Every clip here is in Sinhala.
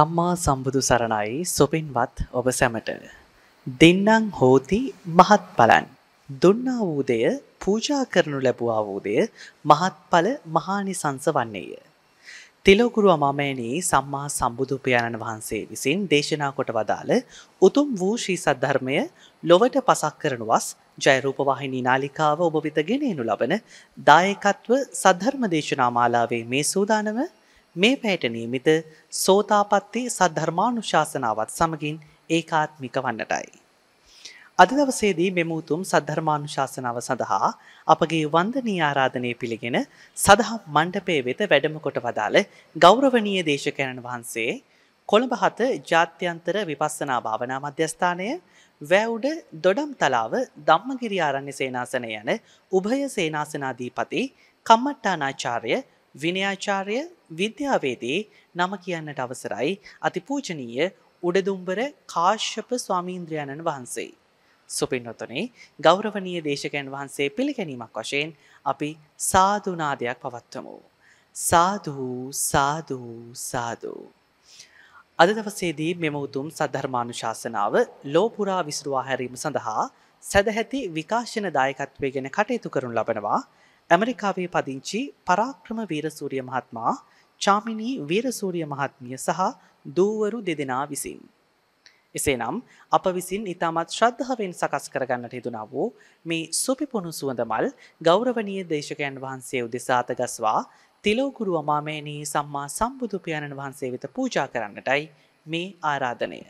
සම්මා සම්බුදු සරණයි සොපින්වත් ඔබ සැමට. දෙන්නම් හෝති මහත් පලන්. දුන්නා වූදය පූජා කරනු ලැබවා වූදය මහත්ඵල මහානිසංස වන්නේය. තිලෝකුරු අමාමෑණී සම්මා සම්බුදුපයණන් වහන්සේ විසින් දේශනා කොට වදාළ උතුම් වූ ශ්‍රී සද්ධර්මය ලොවට පසක් කරන වස් ජයරූපවාහිනී නාලිකාව ඔබ වෙත ගෙනෙනු ලබන දායකත්ව සද්ධර්ම දේශනා මාලාවේ මේ සූදානම මේ පැයට නියමිත සෝතාපට්ටි සද්ධර්මානුශාසනාවත් සමගින් ඒකාත්මික වන්නටයි. අද දවසේදී මෙම උතුම් සද්ධර්මානුශාසනාව සඳහා අපගේ වන්දනීය ආරාධනය පිළිගෙන සදහම් මණ්ඩපයේ වෙත වැඩම කොට වදාළ ගෞරවනීය දේශකයන්න් වහන්සේ කොළඹ හත ජාත්‍යන්තර විපස්සනා භාවනා මධ්‍යස්ථානය වැව්ඩ දොඩම් තලාව ධම්මගිරි ආරණ්‍ය සේනාසන යන උභය සේනාසනාධීපති කම්මට්ටානාචාර්ය විනයාචාර්ය විද්‍යාවේදී නම කියන්නට අවසරයි අතිපූජනීය උඩදුම්බර කාශ්‍යප ස්වාමීන්ද්‍රයණන් වහන්සේ. සුපින්වතුනේ ගෞරවනීය දේශකයන් වහන්සේ පිළිගැනීමක් වශයෙන් අපි සාධනාදයක් පවත්වමු. සාධූ සාධූ සාධූ. අද දවසේදී මෙම උතුම් සද්ධර්මානුශාසනාව ලෝපුරා විසුරුවා හැරීම සඳහා සැදැහැති විකාශන දායකත්වය ගැන කටයුතු කරනු ලබනවා ඇමරිකාවේ පදිංචි පරාක්‍රම වීරසූරිය මහත්මා චාමිනී වීරසූරිය මහත්මිය සහ දූවරු දෙදෙනා විසින්. එසේනම් අප විසින් ඉතාමත් ශ්‍රද්ධාවෙන් සකස් කරගන්නට හිතුනා වූ මේ සුපිපුුණු සුවඳමල් ගෞරවනීය දේශකයන් වහන්සේ උදෙසාත ගස්වා තිලෝගුරු අමාමේනී සම්මා සම්බුදුපාණන් වහන්සේ වෙත පූජා කරන්නටයි මේ ආරාධනය.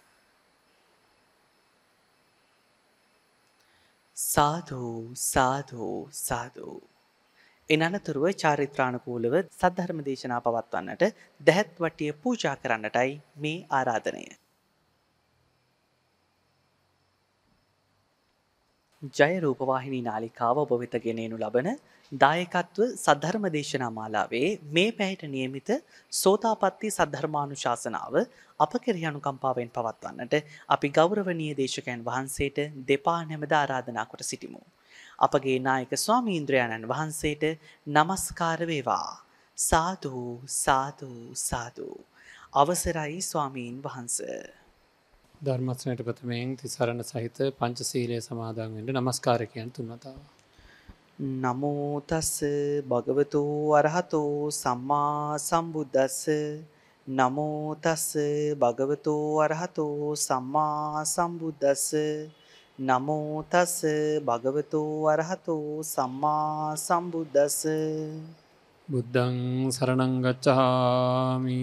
සාධූ සාධූ සාධූ එන අනතුරුව චාරිත්‍රාණකූලව සද්ධර්ම දේශනා පවත්වන්නට දැහැත් වටිය පූජා කරන්නටයි මේ ආරාධනය. ජය රූපවාහිනී නාලිකාව ඔබ වෙත ගෙනෙනු ලබන දායකත්ව සද්ධර්ම දේශනා මාලාවේ මේ පැයට නියමිත සෝතාපට්ටි සද්ධර්මානුශාසනාව අප කෙරෙහි අනුකම්පාවෙන් පවත්වන්නට අපි ගෞරවනීය දේශකයන් වහන්සේට දෙපා නැමද ආරාධනා කොට සිටිමු. අපගේ නායක ස්වාමීන්ද්‍රයණන් වහන්සේට নমස්කාර වේවා. සාදු සාදු සාදු. අවසරයි ස්වාමීන් වහන්ස. ධර්මස්නයට ප්‍රථමයෙන් තිසරණ සහිත පංචශීලයේ සමාදන් වෙන්න নমස්කාරකයන් තුන් වතාවක්. නමෝ තස් භගවතු අරහතෝ සම්මා සම්බුද්දස්ස නමෝ තස් භගවතු අරහතෝ සම්මා සම්බුද්දස්ස නමෝ තස් භගවතු වරහතු සම්මා සම්බුද්දස්ස බුද්ධං සරණං ගච්ඡාමි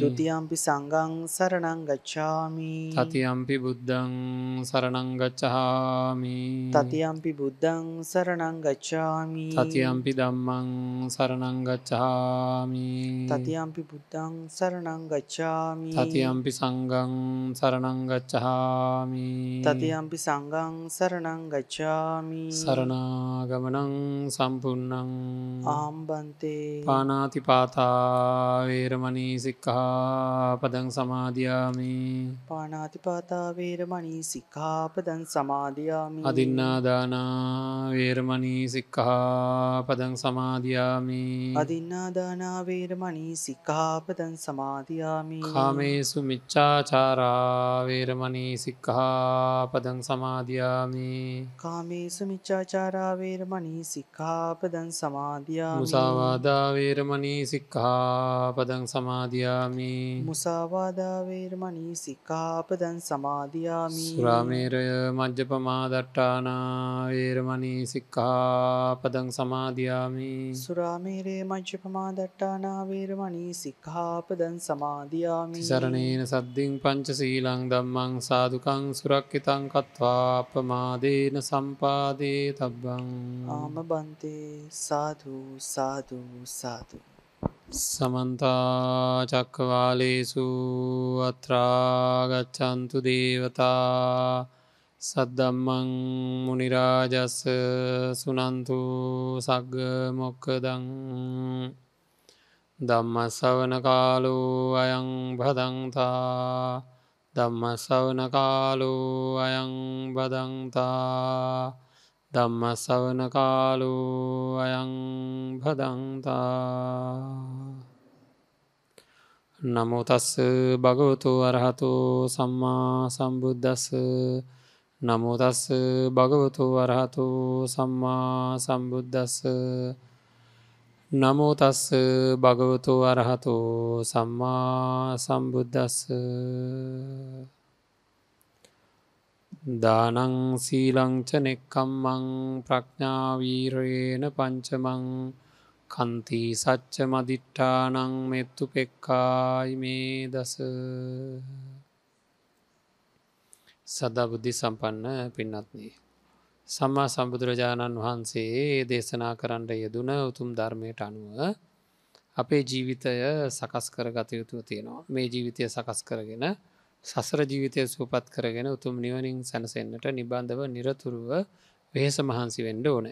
දුතියම්පි සංගං සරණං ගච්ඡාමි තතියම්පි බුද්ධං සරණං ගච්ඡාමි තතියම්පි බුද්ධං සරණං ගච්ඡාමි තතියම්පි දම්මං සරණං ගච්ඡාමි තතියම්පි බුද්ධං සරණං ගච්ඡාමි තතියම්පි සංගං සරණං ගච්ඡාමි තතියම්පි සංගං සරණං ගච්ඡාමි සරණාගමනං සම්පුන්නං ආම්බන්තේ පානාතිපාතාවේරමනීසි සික්කහාපදං සමාධයාමි පානාතිපාතාවේරමණී සික්කාපදන් සමාධයාමි අදින්නාදානාවේරමණී සික්කහාපදං සමාධයාමි අදින්නාදානාවේරමණී සික්කාපදන් සමාධයාමි කාමේසු මිච්චාචාරාවේරමණී සික්කහාපදං සමාධයාමි කාමේසු මිච්චාචාරාවේරමණී සික්කාපදන් සමාධයා මුසාවාදාවේරමණී සික්කහාපදං සමාධයා සමාධයාමි මුසාවාදාවේර්මනී සික්කාපදන් සමාධයාමි සුරාමේරය මජ්්‍ය පමාදට්ටානාවේරමනී සික්කාපදං සමාධයාමි සුරාමේරේ මං්්‍ය පමාදට්ටානාවේරමනී සික්කාපදන් සමාධයාමි සරණේන සද්ධින් පංච සීලං දම්මං සාදුකං සුරක්කිතං කත්වාපමාදේන සම්පාදේ තබ්බං ආම බන්තේ සාධූ සාධූ සාධූ සමන්තාචක්කවාලේසු අත්‍රාගච්චන්තු දේවතා සද්දම්මං මනිරාජස්ස සුනන්තු සග්ග මොක්කදං දම්මසවන කාලු අයං බදංතා දම්මසවන කාලු අයං බදංතා දම්ම සවන කාලු අයං පදන්තා නමුතස්ස භගවතු වරහතු සම්මා සම්බුද්ධස්ස නමුතස්ස භගවතු වරහතු සම්මා සම්බුද්ධස්ස නමුතස්ස භගවතු වරහතු සම්මා සම්බුද්ධස්ස දානං සීලංච නෙක්කම්මං ප්‍රඥාවීරයේන පංචමං කන්ති සච්ච මදිට්ඨානං මෙත්තු පෙක්කායි මේ දස සදබුද්ධි සම්පන්න පින්නත්න්නේ. සම්මා සම්බුදුරජාණන් වහන්සේ දේශනා කරන්නට යෙදුන උතුම් ධර්මයට අනුව අපේ ජීවිතය සකස් කර ගතයුතුව තියෙනවා මේ ජීවිතය සකස් කරගෙන සසර ජීවිතය සූපත් කරගෙන උතුම් නිවනින් සැනසෙන්න්නට නිබන්ධව නිරතුරුව වෙහෙස මහන්සි වෙන්ඩ ඕන.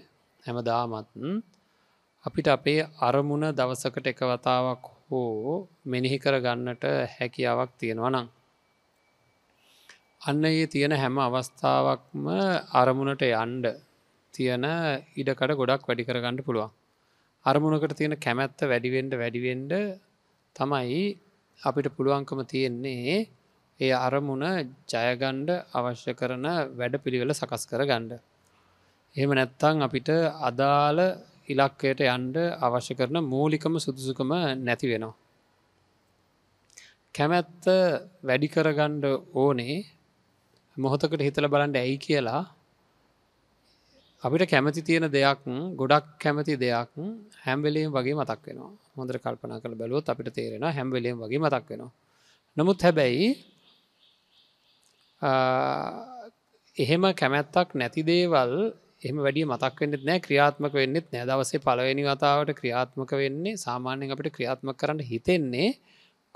හැම දාමත්න් අපිට අපේ අරමුණ දවසකට එක වතාවක් හෝ මෙනිහි කර ගන්නට හැකියාවක් තියෙනවා නම්. අන්න ඒ තියෙන හැම අවස්ථාවක්ම අරමුණට යන්ඩ තියෙන ඉඩකට ගොඩක් වැඩි කරගන්න පුළුවන්. අරමුණකට තියෙන කැමැත්ත වැඩිවෙන්ඩ වැඩිවෙන්ඩ තමයි අපිට පුළුවන්කම තියෙන්නේ ඒ අරමුණ ජයගණ්ඩ අවශ්‍ය කරන වැඩ පිළිවෙල සකස් කර ගණ්ඩ. එහෙම නැත්තං අපිට අදාළ ඉලක්කයට යන්ඩ අවශ්‍ය කරන මූලිකම සුදුසුකම නැති වෙනවා. කැමැත්ත වැඩි කරගණ්ඩ ඕනේ මොහොතකට හිතල බලන්ඩ ඇයි කියලා අපිට කැමති තියෙන දෙයක් ගොඩක් කැමති දෙයක් හැම්වෙලේම් වගේ මතක් වෙන හොඳර කල්පනා කළ බැලුවත් අපිට තේරෙන හැම්වෙලේම් වගේ මතක් වෙනවා නමුත් හැබැයි එහෙම කැමැත්තක් නැති දේවල් එම වැඩි මතක් වෙන්නෙත් නෑ ක්‍රියාත්මක වෙන්නෙත් නෑ දවසේ පලවෙනි වතාවට ක්‍රියාත්මක වෙන්නේ සාමාන්‍යෙන් අපට ක්‍රියාත්ම කරන්න හිතෙන්නේ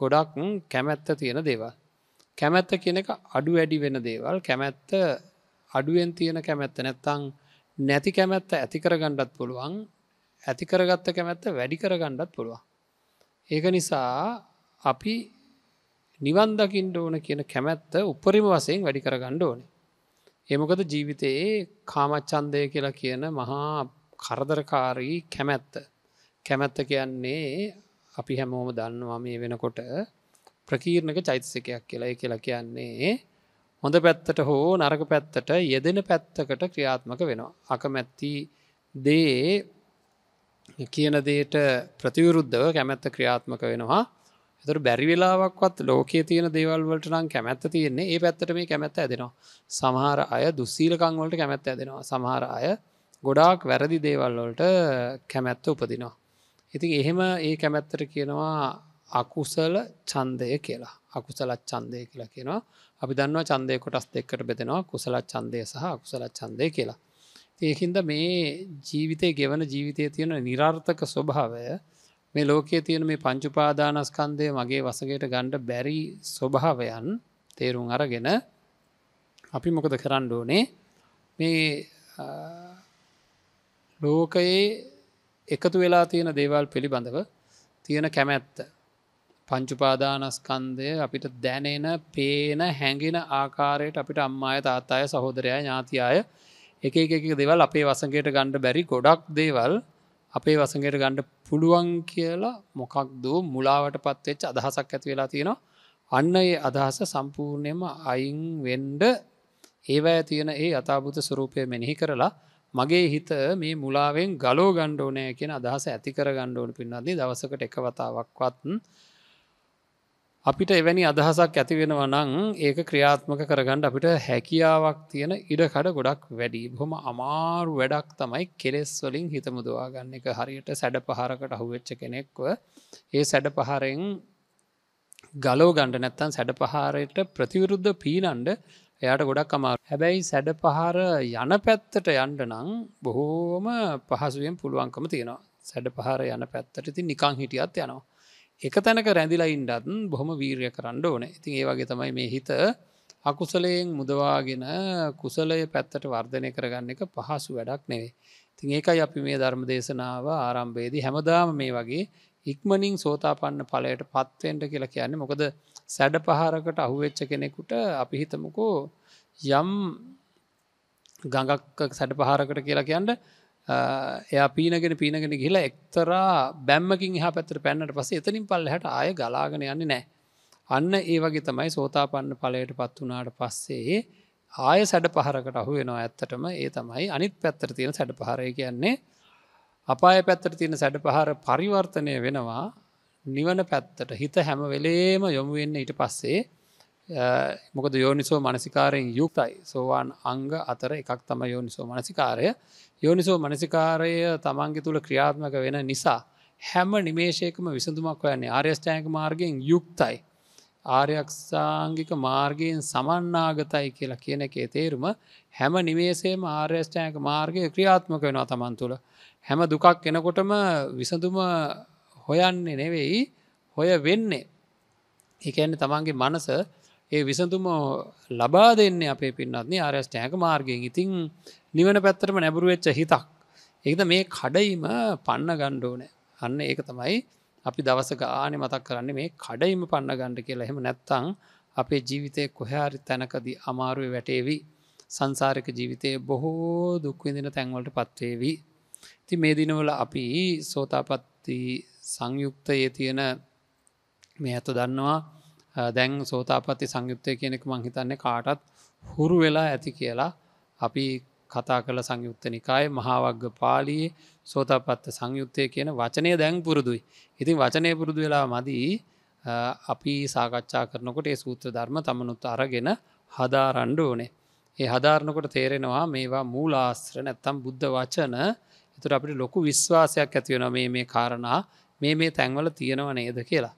ගොඩක් කැමැත්ත තියෙන දේවල්. කැමැත්ත කියන එක අඩු වැඩි වෙන දේවල් කැමැත්ත අඩුවෙන් තියෙන කැමැත්ත නැත්තං නැති කැමැත්ත ඇතිකරගණ්ඩත් පුළුවන් ඇතිකරගත්ත කැමැත්ත වැඩි කරගණ්ඩත් පුළුවන්. ඒක නිසා අපි නිවන් දකිින්ට ඕන කියන කැමැත්ත උපරිම වසයෙන් වැඩි කරගණ්ඩ ඕන. එමකද ජීවිතයේ කාමච්චන්දය කියලා කියන මහා කරදරකාරී කැමැත්ත. කැමැත්ත කියන්නේ අපි හැමෝම දන්නවා මේ වෙනකොට ප්‍රකීර්ණක චෛතසකයක් කියලායි කියලා කියන්නේ හොඳ පැත්තට හෝ නරක පැත්තට යෙදෙන පැත්තකට ක්‍රියාත්මක වෙනවා. අකමැත්ති දේ කියන දේට ප්‍රතිවරුද්ධව කැමැත්ත ක්‍රියාත්මක වෙනවා තර බැරි වෙලාවක්වත් ලෝකයේ තියෙන දේවල් වලට නම් කැමැත්ත තියෙන්නේ ඒ පැත්තට මේ කැමැත්ත ඇදෙනවා සමහර අය දුස්සීලකංවලට කැමැත්ත ඇදෙනවා සමහර අය ගොඩාක් වැරදි දේවල්වලට කැමැත්ත උපදිනවා ඉතින් එහෙම ඒ කැමැත්තට කියනවා අකුසල චන්දය කියලා අකුසල චන්දය කියලා කියනවා අපි දන්නවා චන්දය කොටස් දෙකට බෙදෙනවා කුසල චන්දය සහ අකුසල චන්දය කියලා ඒහින්ද මේ ජීවිතය ගෙවන ජීවිතය තියෙන නිරර්ථක ස්වභාවය මේ ලෝකයේ තියෙන මේ පංචුපාදානස්කන්දය මගේ වසගේට ගණ්ඩ බැරි ස්වභාවයන් තේරුම් අරගෙන අපි මොකද කරන්න ඕනේ මේ ලෝකයේ එකතු වෙලා තියෙන දේවල් පිළිබඳව තියෙන කැමැත්ත පංචුපාදානස්කන්දය අපිට දැනෙන පේන හැඟෙන ආකාරයට අපිට අම්මාය තාත්තාය සහෝදරයා ඥාති අය එක එක දෙවල් අපේ වසගේට ගණ්ඩ බැරි ගොඩක් දේවල් අපේ වසඟයට ගණ්ඩ පුළුවන් කියලා මොකක් දූ මුලාවට පත්වෙච්ච අදහසක් ඇති වෙලා තියෙනවා අන්න ඒ අදහස සම්පූර්ණයම අයින් වෙන්ඩ ඒවෑ තියෙන ඒ අතාභූත ස්වරූපය මෙනෙහි කරලා මගේ හිත මේ මුලාවෙන් ගලෝ ගණ්ඩෝනය කියෙන අදහස ඇතිකර ගණ්ඩෝන පින්නදී දවසකට එක වතාවක්වත් අපිට එවැනි අදහසක් ඇතිවෙනව නං ඒක ක්‍රියාත්මක කරගන්න අපිට හැකියාවක් තියෙන ඉඩකඩ ගොඩක් වැඩි බොම අමාරු වැඩක් තමයි කෙලෙස් වලින් හිතමුදවා ගන්න එක හරියට සැඩ පහරකට හුවෙච්ච කෙනෙක්ව ඒ සැඩ පහරෙන් ගලෝ ගණඩ නැත්තන් සැඩ පහරයට ප්‍රතිවිරුද්ධ පීනන්ඩ එයට ගොඩක් අමාර හැබැයි සැඩ පහර යන පැත්තට යන්ඩ නං බොහෝම පහසුවෙන් පුළුවන්කම තියෙනවා සැඩ පහර යන පැත්තට ති නිකං හිටියත් යනවා එක තැනක රැඳිලා ඉන්ඩත් බොහොම වීරය කරන්න ඕන ඉතින් ඒවාගේ තමයි මේ හිත අකුසලයෙන් මුදවාගෙන කුසලය පැත්තට වර්ධනය කරගන්න එක පහසු වැඩක් නෙවේ තින් ඒකයි අපි මේ ධර්ම දේශනාව ආරම්භේදී හැමදාම මේ වගේ ඉක්මනින් සෝතාපන්න පලයට පත්වෙන්ට කියලා කියන්නේ මොකද සැඩ පහරකට අහුවෙච්ච කෙනෙකුට අපි හිතමකෝ යම් ගඟක් සැඩ පහරකට කියලා කියන්න එය පීනගෙන පීනගෙන ගිලා එක්තරා බැම්මකින් හ පැතර පැන්නට පස එතනින් පල්ල හැට ආය ගලාගෙන යන්නේ නෑ. අන්න ඒ වගේ තමයි සෝතාපන්න පලයට පත් වනාට පස්සේ ආය සැඩ පහරකට අහු වෙනවා ඇත්තටම ඒ තමයි අනිත් පැත්තර තියෙන සැඩ පහරය කියන්නේ අපාය පැත්තර තියෙන සැඩ පහර පරිවර්තනය වෙනවා නිවන පැත්තට හිත හැම වෙලේම යොමුවෙන්න ඊට පස්සේ මොකද යෝනිසෝ මනසිකාරයෙන් යුක්තයි සෝවාන් අංග අතර එකක් තම යෝනිසෝ මනසිකාරය යෝනිසෝ මනසිකාරය තමන්ගේ තුළ ක්‍රියාත්මක වෙන නිසා හැම නිමේශයකම විසඳුමක් වයන්නේ ආර්යෂ්ටයක මාර්ගයෙන් යුක්තයි ආර්යක්ෂාංගික මාර්ගයෙන් සමන්නාගතයි කියලා කියන එකේ තේරුම හැම නිමේසේම ආර්යෂ්ටයක මාර්ගය ක්‍රියාත්මක වෙනවා තමන් තුළ හැම දුකක් එනකොටම විසඳුම හොයන්නේ නෙවෙයි හොය වෙන්නේ එකන්නේ තමන්ගේ මනස ඒ විසඳුම ලබා දෙන්නේ අපේ පින්නත්න්නේ ආරස්ටෑක මාර්ගයෙන් ඉතිං නිවන පැත්තරම නැබුරුවවෙච්ච හිතක්. ඒද මේ කඩයිම පන්න ගණ්ඩෝනෑ අන්න ඒක තමයි අපි දවස ගානය මතක් කරන්නේ මේ කඩයිම පන්න ගණ්ඩ කියලා එහෙම නැත්තං අපේ ජීවිතය කොහාරි තැනකදී අමාරුව වැටේවි සංසාරක ජීවිතය බොහෝ දුක්විඳන තැන්වලට පත්වේවි. ති මේ දිනවල අපි සෝතාපත්ති සංයුක්තයේ තියෙන මේ ඇත දන්නවා දැන් සෝතාපත්ති සංයුත්තය කියනෙක මංහිතන්න කාටත් හුරු වෙලා ඇති කියලා අපි කතා කළ සංයුත්ත නිකාය මහාවග්ග පාලියේ සෝතාපත්ත සංයුත්තය කියන වචනය දැන් පුරුදුයි. ඉතින් වචනය පුරුදු වෙලා මදී අපි සාකච්ඡා කරනකොට ඒ සූත්‍ර ධර්ම තමනුත් අරගෙන හදාරණ්ඩ ඕනේ. ඒ හදාරණකොට තේරෙනවා මේවා මූලාස්ත්‍ර නැත්තම් බුද්ධ වචන එතුර අපිට ලොකු විශ්වාසයක් ඇතිවෙන මේ මේ කාරණා මේ මේ තැන්වල තියෙනව නේද කියලා.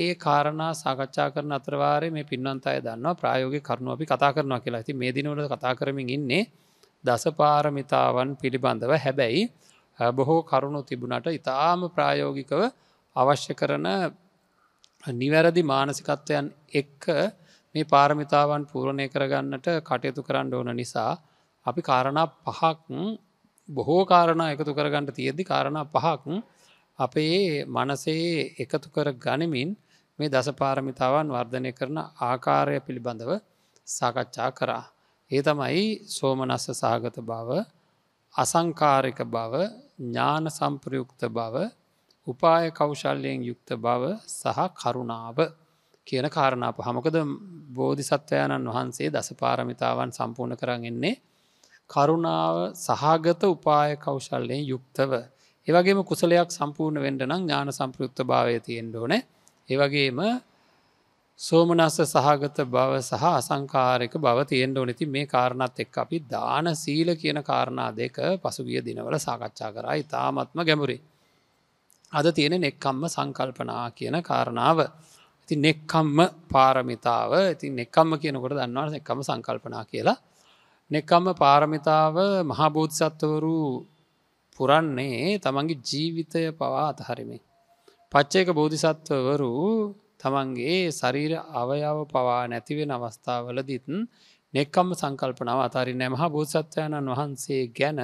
ඒ කාරණා සාකච්ඡා කරන අතරවාරය මේ පින්වන්ත අය දන්නවා ප්‍රයෝග කරුණු අපි කතා කරනවා කියලා ඇති මේ දිනවල කතා කරමින් ඉන්නේ දසපාරමිතාවන් පිළිබඳව හැබැයි බොහෝ කරුණු තිබුණට ඉතාම ප්‍රායෝගිකව අවශ්‍ය කරන නිවැරදි මානසිකත්වයන් එක්ක මේ පාරමිතාවන් පූරණය කරගන්නට කටයුතු කරන්න ඕන නිසා අපි කාරණා පහක් බොහෝ කාරණ එකතු කරගන්නට තියෙද්දි කාරණ පහක් අපේ මනසේ එකතු කර ගනිමින් මේ දසපාරමිතාවන් වර්ධනය කරන ආකාරය පිළිබඳව සාකච්ඡා කරා. ඒ තමයි සෝමනස්ස සහගත බව අසංකාරික බව ඥාන සම්ප්‍රයුක්ත බව උපාය කෞශල්ලයෙන් යුක්ත බව සහ කරුණාව කියන කාරණා පහමකද බෝධි සත්වයණන් වහන්සේ දසපාරමිතාවන් සම්පූර්ණ කරන්න එන්නේ කරුණාව සහගත උපාය කෞශල්ලයෙන් යුක්තව ඒවගේම කුසලයක් සම්පූර්ණ වෙන්ඩ නම් ඥාන සම්පෘක්ත භාවය තියෙන් ඕන ඒවගේම සෝමනස්ස සහගත බව සහ අසංකාරක බව තියෙන් ඕනෙති මේ කාරණත් එක් අපි දාන සීල කියන කාරණා දෙක පසුගිය දිනවල සාකච්ඡා කරා ඉතාමත්ම ගැමුරේ. අද තියෙන නෙක්කම්ම සංකල්පනා කියන කාරණාව. ඉති නෙක්කම්ම පාරමිතාව ඉති නෙක්කම්ම කියනකොට දන්නවා එකම සංකල්පනා කියලා. නෙක්කම්ම පාරමිතාව මහාබෝධසත්වවරු පුරන්නේ තමන්ගේ ජීවිතය පවා අතහරිමින්. පච්චේක බෝධිසත්වවරු තමන්ගේ ශරීර අවයව පවා නැතිවෙන අවස්ථාවලදිත් නෙක්කම්ම සංකල්පනාව අතරි නැමහා බෝසත්වයණන් වහන්සේ ගැන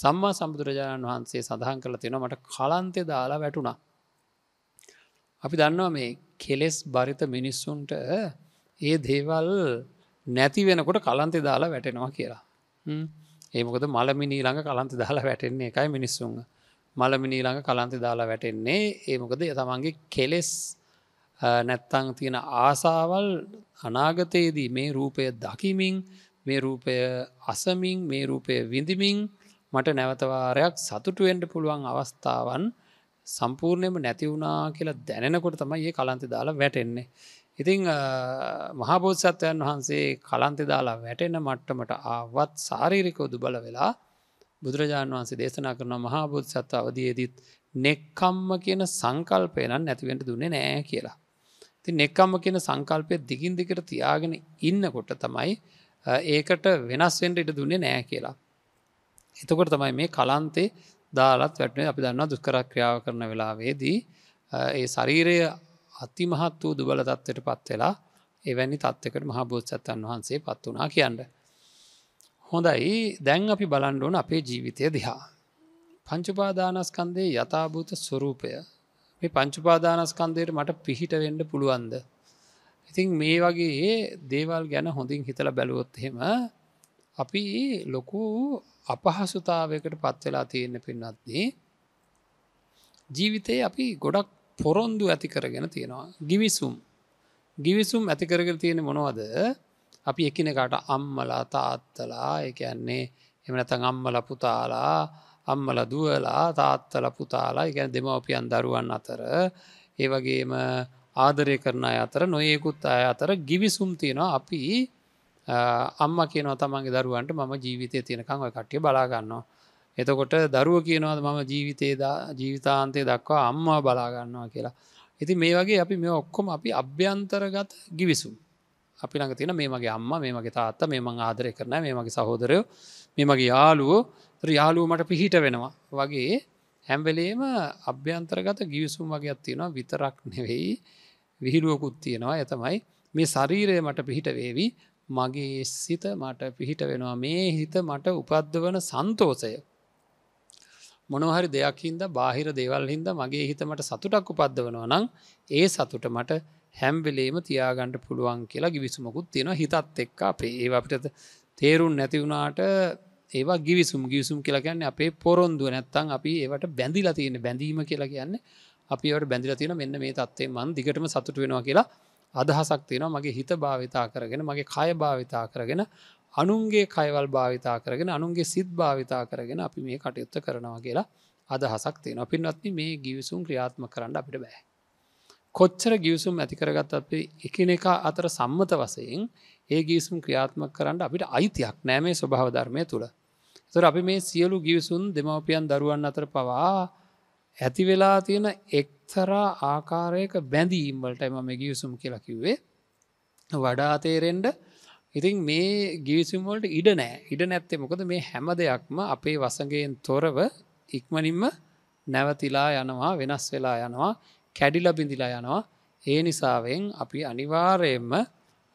සම්මා සම්බුදුරජාණන් වහන්සේ සඳහන් කළ තියෙන මට කලන්තෙ දාලා වැටුණා. අපි දන්නවා මේ කෙලෙස් බරිත මිනිස්සුන්ට ඒ දේවල් නැති වෙනකොට කලන්තෙ දාලා වැටෙනවා කියලා. ඒමකද මළමිනී ළඟ කලන්ති දාලා වැටෙන්නේ එකයි මිනිස්සුන් මළමිනී ළඟ කලන්ති දාලා වැටෙන්නේ ඒමකද තමන්ගේ කෙලෙස් නැත්තං තියෙන ආසාවල් අනාගතයේදී මේ රූපය දකිමින් මේ රූපය අසමින් මේ රූපය විඳමින් මට නැවතවාරයක් සතුටුවෙන්ට පුළුවන් අවස්ථාවන් සම්පූර්ණයම නැතිවුණා කියලා දැනෙනකොට තමයි ඒ කලන්ති දාලා වැටෙන්නේ ඉතිං මහාබෝධසත්වයන් වහන්සේ කලන්තෙ දාලා වැටෙන මට්ටමට ආවත් සාරීරිකව දුබල වෙලා බුදුරජාණන් වහන්සේ දේශනා කරන මහාබෝධසත්ව අවදයේදීත් නෙක්කම්ම කියන සංකල්පයනන් නැතිවෙන්ට දුන්නේ නෑ කියලා. ති නෙක්කම්ම කියන සංකල්පය දිගින් දිකට තියාගෙන ඉන්නකොට තමයි ඒකට වෙනස්වෙන්ට ඉට දුන්නේ නෑ කියලා. එතකොට තමයි මේ කලන්තේ දාලත් වැටනේ අපි දන්නවා දුස්කරක්‍රියාව කරන වෙලාවේදී ඒ ශරීරය අතිමහත් වූ දුබල තත්වට පත් වෙලා එවැනි තත්වකට මහා බෝධසත්තන් වහන්සේ පත් වනා කියන්න. හොඳයි දැන් අපි බලන්ඩුවන අපේ ජීවිතය දිහා. පංචුපාදානස්කන්දේ යථභූත ස්වරූපය මේ පංචුපාදානස්කන්දයට මට පිහිට වෙන්ඩ පුළුවන්ද. ඉතින් මේ වගේ දේවල් ගැන හොඳින් හිතල බැලුවොත්හෙම අපි ලොකු අපහසුතාවකට පත්වෙලා තියෙන්න පින්නත්න්නේ ජීවිතයේ අපි ගොඩක් පොරොන්දු ඇති කරගෙන තියෙනවා ගිවිසුම් ගිවිසුම් ඇතිකරගෙන තියෙන මොනවද අපි එකනකාට අම්මලා තාත්තලා එකන්නේ එමනතන් අම්මල පුතාලා අම්මල දුවලා තාත්තල පුතාලා එකැන දෙමවපියන් දරුවන් අතර ඒවගේම ආදරය කරන අතර නොයෙකුත් අය අතර ගිවිසුම් තියෙනවා අපි අම්ම කියනව තමන්ගේ දරුවන්ට මම ජීවිතය තියෙනකං ඔය කට්ටිය බලාගන්නවා එතකොට දරුව කියනවාද මම ජීවිතයේදා ජීවිතාන්තය දක්වා අම්මා බලාගන්නවා කියලා. ඉති මේ වගේ අපි මේ ඔක්කොම අපි අභ්‍යන්තරගත ගිවිසුම්. අපි ළඟ තියෙන මේ මගේ අම්ම මේ මගේ තාත්ත මේ මං ආදරය කරන මේ මගේ සහෝදරයෝ මේ මගේ යාලුවෝ යාලුවමට පිහිට වෙනවා වගේ හැම්වෙලේම අභ්‍යන්තරගත ගිවිසුම් වගේ තියෙනවා විතරක් නෙවෙයි විහිලුවකුත් තියෙනවා ඇතමයි මේ ශරීරය මට පිහිට වේවි මගේ සිත මට පිහිට වෙනවා මේ හිත මට උපද්ද වන සන්තෝසය මොනොහරි දෙයක් හින්ද බාහිර දේවල් හින්ද මගේ හිතමට සතුටක් උපද්දවනවා නම් ඒ සතුට මට හැම්වෙලේම තියාගණ්ඩ පුළුවන් කියලා ගිවිසුමකුත් තියෙන හිතත් එක්ක අපේ ඒ අපිට තේරුම් නැතිවුණාට ඒවා ගිවිසුම් ගිවිසුම් කියලගන්න අපේ පොරොන්දුව නැත්තං අපි ඒවට බැඳිලා තියෙන බැඳීම කියලා කියන්න අපිට බැඳිල තියෙන මෙන්න මේ තත්වේ මන් දිගටම සතුට වෙනවා කියලා අදහසක් තියෙනවා මගේ හිත භාවිතා කරගෙන මගේ කය භාවිතා කරගෙන අනුන්ගේ කයිවල් භාවිතා කරගෙන අනුන්ගේ සිද් භාවිතා කරගෙන අපි මේ කටයුත්ත කරනවා කියලා අදහසක් තියෙන පින්වත්න මේ ගිවිසුම් ක්‍රියාත්ම කරන්න අපිට බෑ. කොච්චර ගිවිසුම් ඇතිකරගත් අප එකනෙක අතර සම්මත වසයෙන් ඒ ගිවිසුම් ක්‍රියාත්ම කරන්න අපිට අයිතියක් නෑමේ ස්වභාව ධර්මය තුළ. තුර අපි මේ සියලු ගිවිසුන් දෙමවපියන් දරුවන් අතර පවා ඇති වෙලා තියෙන එක්තරා ආකාරයක බැඳීම්වලට එම මේ ගිවිසුම් කියලා කිව්වේ වඩාතේරෙන්ට ඉතින් මේ ගිවිසිම්වලට ඉඩ නෑ ඉඩ නැත්තේ මොකද මේ හැම දෙයක්ම අපේ වසගෙන් තොරව ඉක්මනින්ම නැවතිලා යනවා වෙනස් වෙලා යනවා කැඩිල බිඳිලා යනවා ඒ නිසාවෙන් අපි අනිවාරයෙන්ම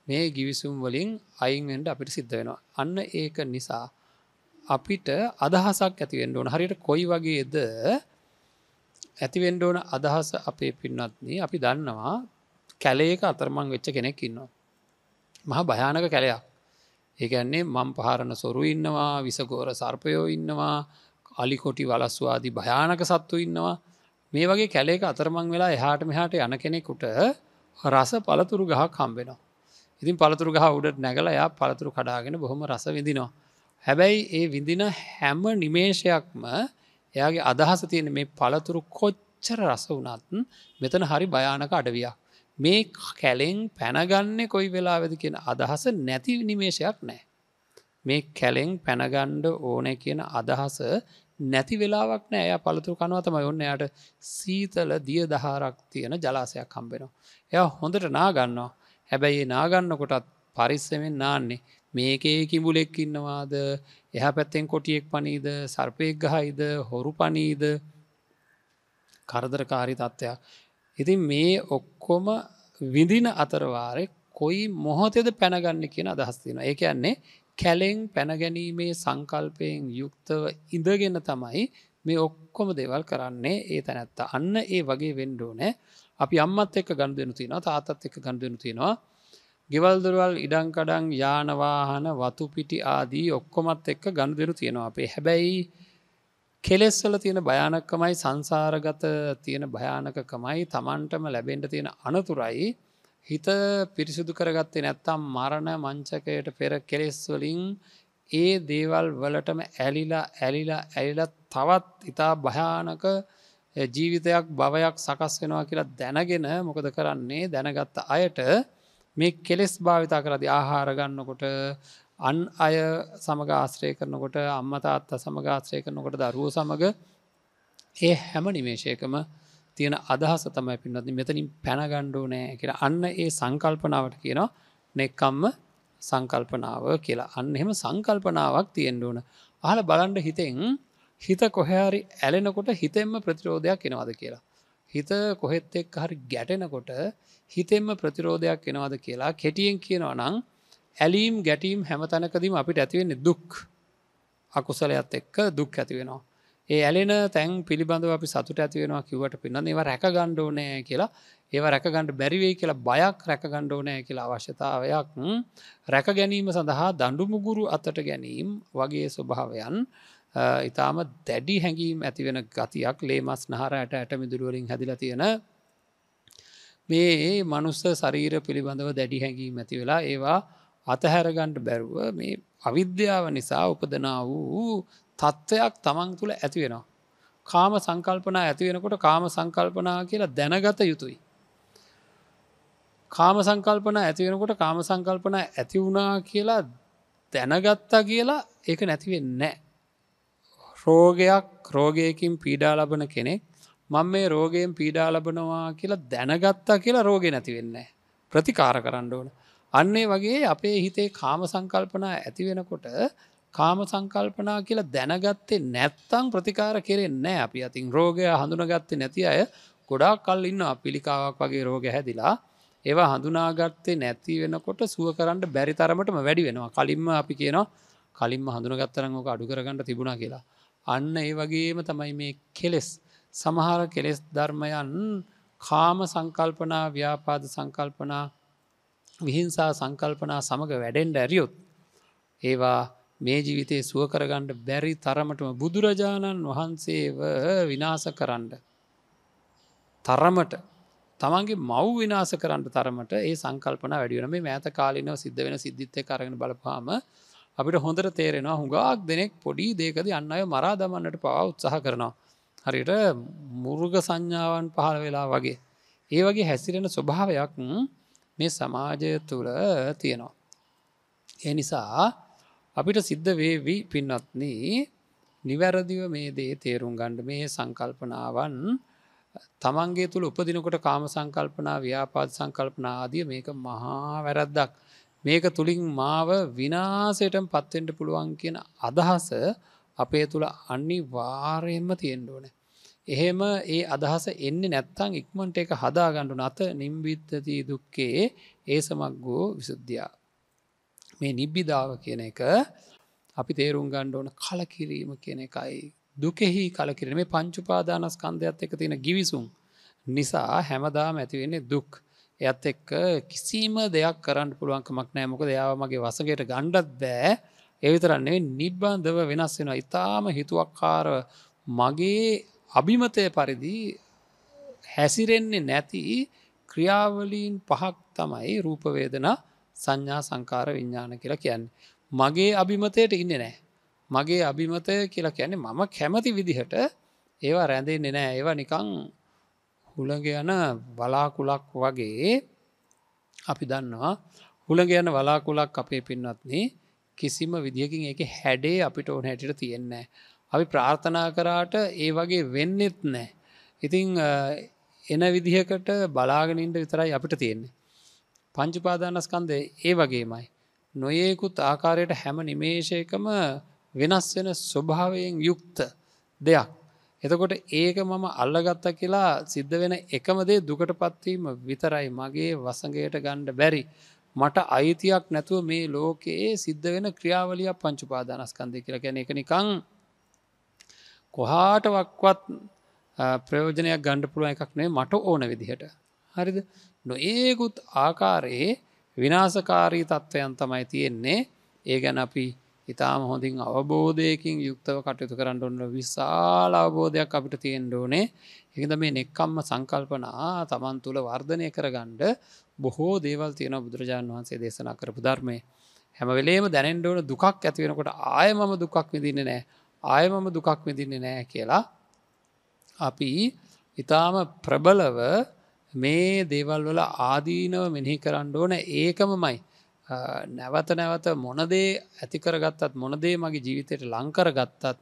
මේ ගිවිසුම් වලින් අයින්ෙන්ට අපිට සිද්ධ වෙනවා අන්න ඒක නිසා අපිට අදහසක් ඇතිවෙන්ඩ ඕන හරියට කොයි වගේද ඇතිවෙන්ඩ ඕන අදහස අපේ පින්නත්න අපි දන්නවා කැලේක අතරමං වෙච්ච කෙනෙක් ඉන්නවා මහ භයානක කැලයක්. ඒකැන්නේ මම් පහරණ සොරු ඉන්නවා විසකෝර සර්පයෝ ඉන්නවා අලිකොටි වලස්වාදී භයානක සත්තු ඉන්නවා මේ වගේ කැලේක අතරමං වෙලා එහාට මෙහාට යන කෙනෙකුට රස පළතුරු ගහක් හම්බෙනවා. ඉතින් පළතුරු ගහ උඩට නැගල යා පළතුරු කඩාගෙන බොහොම රස විදිනවා. හැබැයි ඒ විඳින හැම නිමේෂයක්ම එයාගේ අදහස තියෙන මේ පළතුරු කොච්චර රස වනත් මෙතන හරි භයානක අඩවියක්. මේ කැලෙෙන් පැනගන්න කොයි වෙලාවෙද කියන අදහස නැති නිමේශයක් නෑ. මේ කැලෙෙන් පැනගණ්ඩ ඕන කියන අදහස නැති වෙලාවක් නෑ එය පළතුරු කනුවතම ඔන්න යට සීතල දිය දහාරක් තියෙන ජලාසයක් කම්බෙනවා. එය හොඳට නාගන්නවා. හැබැයි නාගන්නකොටත් පරිස්සමෙන් නාන්නේ මේකේ කිඹුලෙක් ඉන්නවාද එහ පැත්තෙන් කොටියෙක් පනීද සර්පයෙක් ගහයිද හොරු පනීද කරදරකාරි තත්ත්වයක් ඉතින් මේ ඔක්කොම විඳින අතරවාරය කොයි මොහොතෙද පැනගන්න කියන අදහස්තින ඒ කියන්නේ කැලෙෙන් පැනගැනීමේ සංකල්පයෙන් යුක්තව ඉඳගෙන තමයි මේ ඔක්කොම දේවල් කරන්නේ ඒ තැනැත්ත අන්න ඒ වගේ වෙන්ඩෝනෑ අපි අම්මත් එක්ක ගණඩ දෙනු තිනවා තාතත් එක්ක ගණඩනු තිෙනවා ගෙවල්දරවල් ඉඩංකඩං යානවාහන වතුපිටි ආදී ඔක්කොමත් එක්ක ගණඩ දෙනු තියෙනවා අපේ හැබැයි කෙලෙස්වල තියෙන භයානකමයි සංසාරගත තියෙන භයානකමයි තමන්ටම ලැබෙන්ට තියෙන අනතුරයි හිත පිරිසිදු කරගත්තේ නැත්තම් මරණ මංචකයට පෙර කෙලෙස්වලින් ඒ දේවල් වලටම ඇලිලා ඇලිලා ඇලිලා තවත් ඉතා භයානක ජීවිතයක් භවයක් සකස් වෙනවා කියලා දැනගෙන මොකද කරන්නේ දැනගත්ත අයට මේ කෙලෙස් භාවිතා කරදි ආහාර ගන්නකොට අන් අය සමග ආශ්‍රය කරනකොට අම්මතාත් සමග ආශ්‍රය කරනකොට දරුව සමඟ ඒ හැම නිමේශයකම තියෙන අදහස තමයි පින්නත් මෙතනින් පැනගණ්ඩෝ නෑ කියලා අන්න ඒ සංකල්පනාවට කියනවා නෙක්කම්ම සංකල්පනාව කියලා අන්න එහෙම සංකල්පනාවක් තියෙන්ඩුවන අහල බලන්ඩ හිතෙන් හිත කොහැරි ඇලෙනකොට හිතෙන්ම ප්‍රතිරෝධයක් එනවාද කියලා. හිත කොහෙත් එක් හරි ගැටෙනකොට හිතෙන්ම ප්‍රතිරෝධයක් එනවාද කියලා කෙටියෙන් කියනවා නං ඇලීම් ගැටීම් හැම තැනකදීම අපිට ඇතිවෙන්නේ දුක් අකුසලයත් එක්ක දුක් ඇතිවෙනවා. ඒ ඇලෙන තැන් පිළිබඳව අපි සතුට ඇතිවෙනවා කිවට පින්න ඒව රැක ගණ්ඩෝනය කියලා ඒව රැකගණඩ බැරිවේ කියලා බයක් රැක ගණ්ඩෝනය කියලා අවශ්‍යතාවයක් රැක ගැනීම සඳහා දඩුමුගුරු අතට ගැනීම් වගේ ස්වභාවයන් ඉතාම දැඩි හැඟීම් ඇතිවෙන ගතියක් ලේමස් නහරයට ඇට මිදුරුවලින් හැදිල තියෙන මේ මනුස්ස සරීර පිළිබඳව දැඩි හැඟීම් ඇති වෙලා ඒවා අතහැරගන්ට බැරුව මේ අවිද්‍යාව නිසා උපදනා වූ තත්ත්වයක් තමන් තුළ ඇතිවෙනවා. කාම සංකල්පනා ඇතිවෙනකොට කාම සංකල්පනා කියලා දැනගත යුතුයි. කාම සංකල්පන ඇතිවෙනකොට කාම සංකල්පන ඇතිවුණා කියලා දැනගත්තා කියලා ඒක නැතිවෙන්න නෑ. රෝගයක් රෝගයකින් පීඩා ලබන කෙනෙක් මං මේ රෝගයෙන් පීඩා ලබනවා කියලා දැනගත්තා කියලා රෝගය නැතිවෙන්නේ ප්‍රතිකාර කරන්න ඕන අන්නේ වගේ අපේ හිතේ කාම සංකල්පනා ඇති වෙනකොට කාම සංකල්පනා කියලා දැනගත්තේ නැත්තං ප්‍රතිකාර කෙරෙන්නේ අපි අතින් රෝගය හඳුනගත්තේ නැති අය ගොඩාක් කල් ඉන්න අපිලිකාවක් වගේ රෝග හැදිලා ඒවා හඳුනාගත්තේ නැති වෙනකොට සුව කරන්න බැරි තරමටම වැඩි වෙනවා කලින්ම අපි කියනවා කලින්ම හඳුනගත්තරන් ඕක අඩු කරගන්නට තිබුණා කියලා අන්න ඒ වගේම තමයි මේ කෙලෙස් සමහර කෙලෙස් ධර්මයන් කාම සංකල්පනා ව්‍යාපාද සංකල්පනා විහිංසා සංකල්පනා සමඟ වැඩෙන්ඩ ඇරියොත්. ඒවා මේ ජීවිතය සුවකරගණ්ඩ බැරි තරමටම බුදුරජාණන් වහන්සේව විනාස කරන්න. තරමට තමන්ගේ මව් විනාස කරන්න තරමට ඒ සංකල්පන වැඩියන මේ මෑත කාලිනව සිද්ධ වෙන සිද්ධිත්තය කරගෙන බලපාම අපිට හොඳට තේරෙනවා හුඟක් දෙනෙක් පොඩි දේකද අන්න අය මරා දමන්නට පවා උත්සාහ කරනවා. හරිට මුරුග සංඥාවන් පහළ වෙලා වගේ. ඒ වගේ හැසිරෙන ස්වභාවයක් මේ සමාජය තුළ තියෙනවා. ඒ නිසා අපිට සිද්ධ වේවි පින්නත්න නිවැරදිව මේ දේ තේරුම් ගණ්ඩ මේ සංකල්පනාවන් තමන්ගේ තුළ උපදිනකොට කාම සංකල්පනා ව්‍යාපාද සංකල්පනාදිය මේක මහා වැරද්දක්. මේක තුළින් මාව විනාසයට පත්වෙන්ට පුළුවන් කියන අදහස අපේ තුළ අනි වාරයෙන්ම තියෙන්ඩුවනේ. එහෙම ඒ අදහස එන්නේ නැත්තං ඉක්මට එක හදාගණඩු නත නිම්බිත්තති දුක්කේ ඒ සමක්ගෝ විසුද්ධියා. මේ නිබ්බිධාව කියන එක අපි තේරුම් ගණ්ඩ ඕන කලකිරීම කියන එකයි. දුකෙහි කලකිරීම මේ පංචුපාදානස්කන්ධයක්ත් එක තියෙන ගිවිසුම් නිසා හැමදාම ඇතිවෙන්නේ දුක්. එත් එක්ක කිසිීම දෙයක් කරන්න පුළුවන්කමක් නෑ මොක දෙයාව මගේ වසගේට ගණ්ඩත් බෑ එවිතරන්නේ නිබ්බන්ධව වෙනස් වෙන ඉතාම හිතුවක්කාර මගේ අභිමතය පරිදි හැසිරෙන්නේ නැති ක්‍රියාවලීන් පහක් තමයි රූපවේදනා සංඥා සංකාර විඤ්ඥාන කියලා කියන්න. මගේ අභිමතයට ඉන්න නෑ. මගේ අභිමතය කියලා කියන්නේ මම කැමති විදිහට ඒවා රැඳෙන්නේ නෑ ඒවා නිකං හුළඟ යන බලාකුලක් වගේ අපි දන්නවා හුළඟ යන වලාකුලක් අපේ පින්වත්න්නේ කිසිම විදිියකින් එක හැඩේ අපිට ඕන හැටිට තියෙන්නේ අපි ප්‍රාර්ථනා කරාට ඒ වගේ වෙන්නෙත් නෑ. ඉතිං එන විදිහකට බලාගෙනින්ට විතරයි අපිට තියෙන්නේ. පංචිපාදානස්කන්දය ඒ වගේමයි. නොයෙකුත් ආකාරයට හැම නිමේෂයකම වෙනස් වෙන ස්වභාවයෙන් යුක්ත දෙයක්. එතකොට ඒක මම අල්ලගත්ත කියලා සිද්ධ වෙන එකමදේ දුකට පත්වීම විතරයි මගේ වසඟයට ගණ්ඩ බැරි. මට අයිතියක් නැතුව මේ ලෝකයේ සිද්ධ වෙන ක්‍රියාවලිය පංචුපාදානස්කන්දය කියලා ගැන එක නිකං කොහාට වක්වත් ප්‍රයෝජනයක් ගණ්ඩ පුළුව එකක් නේ මට ඕන විදිහට. හරිද නොඒකුත් ආකාරයේ විනාසකාරී තත්ත්වයන් තමයි තියෙන්නේ ඒ ගැන අපි ඉතාම හොඳින් අවබෝධයකින් යුක්තව කටයුතු කරන්න ඔන්න විශාල අවබෝධයක් අපිට තියෙන් ඕනේ එකද මේ නෙක්කම්ම සංකල්පනා තමන් තුළ වර්ධනය කරගණ්ඩ බොහෝ දේවල් තියෙන බුදුරජාණන් වහන්සේ දේශනා කරපු ධර්මය හැමවෙලේම දැනෙන්ඩ ඕන දුකක් ඇතිවෙනකොට ආය මම දුකක් විදින්නේ නෑ ආය මම දුකක් විදින්නේ නෑ කියලා අපි ඉතාම ප්‍රබලව මේ දේවල් වල ආදීනව මෙහි කරන්න ඕන ඒකම මයි නැවත නැවත මොනදේ ඇතිකර ගත්තත් මොනදේ මගේ ජීවිතයට ලංකර ගත්තත්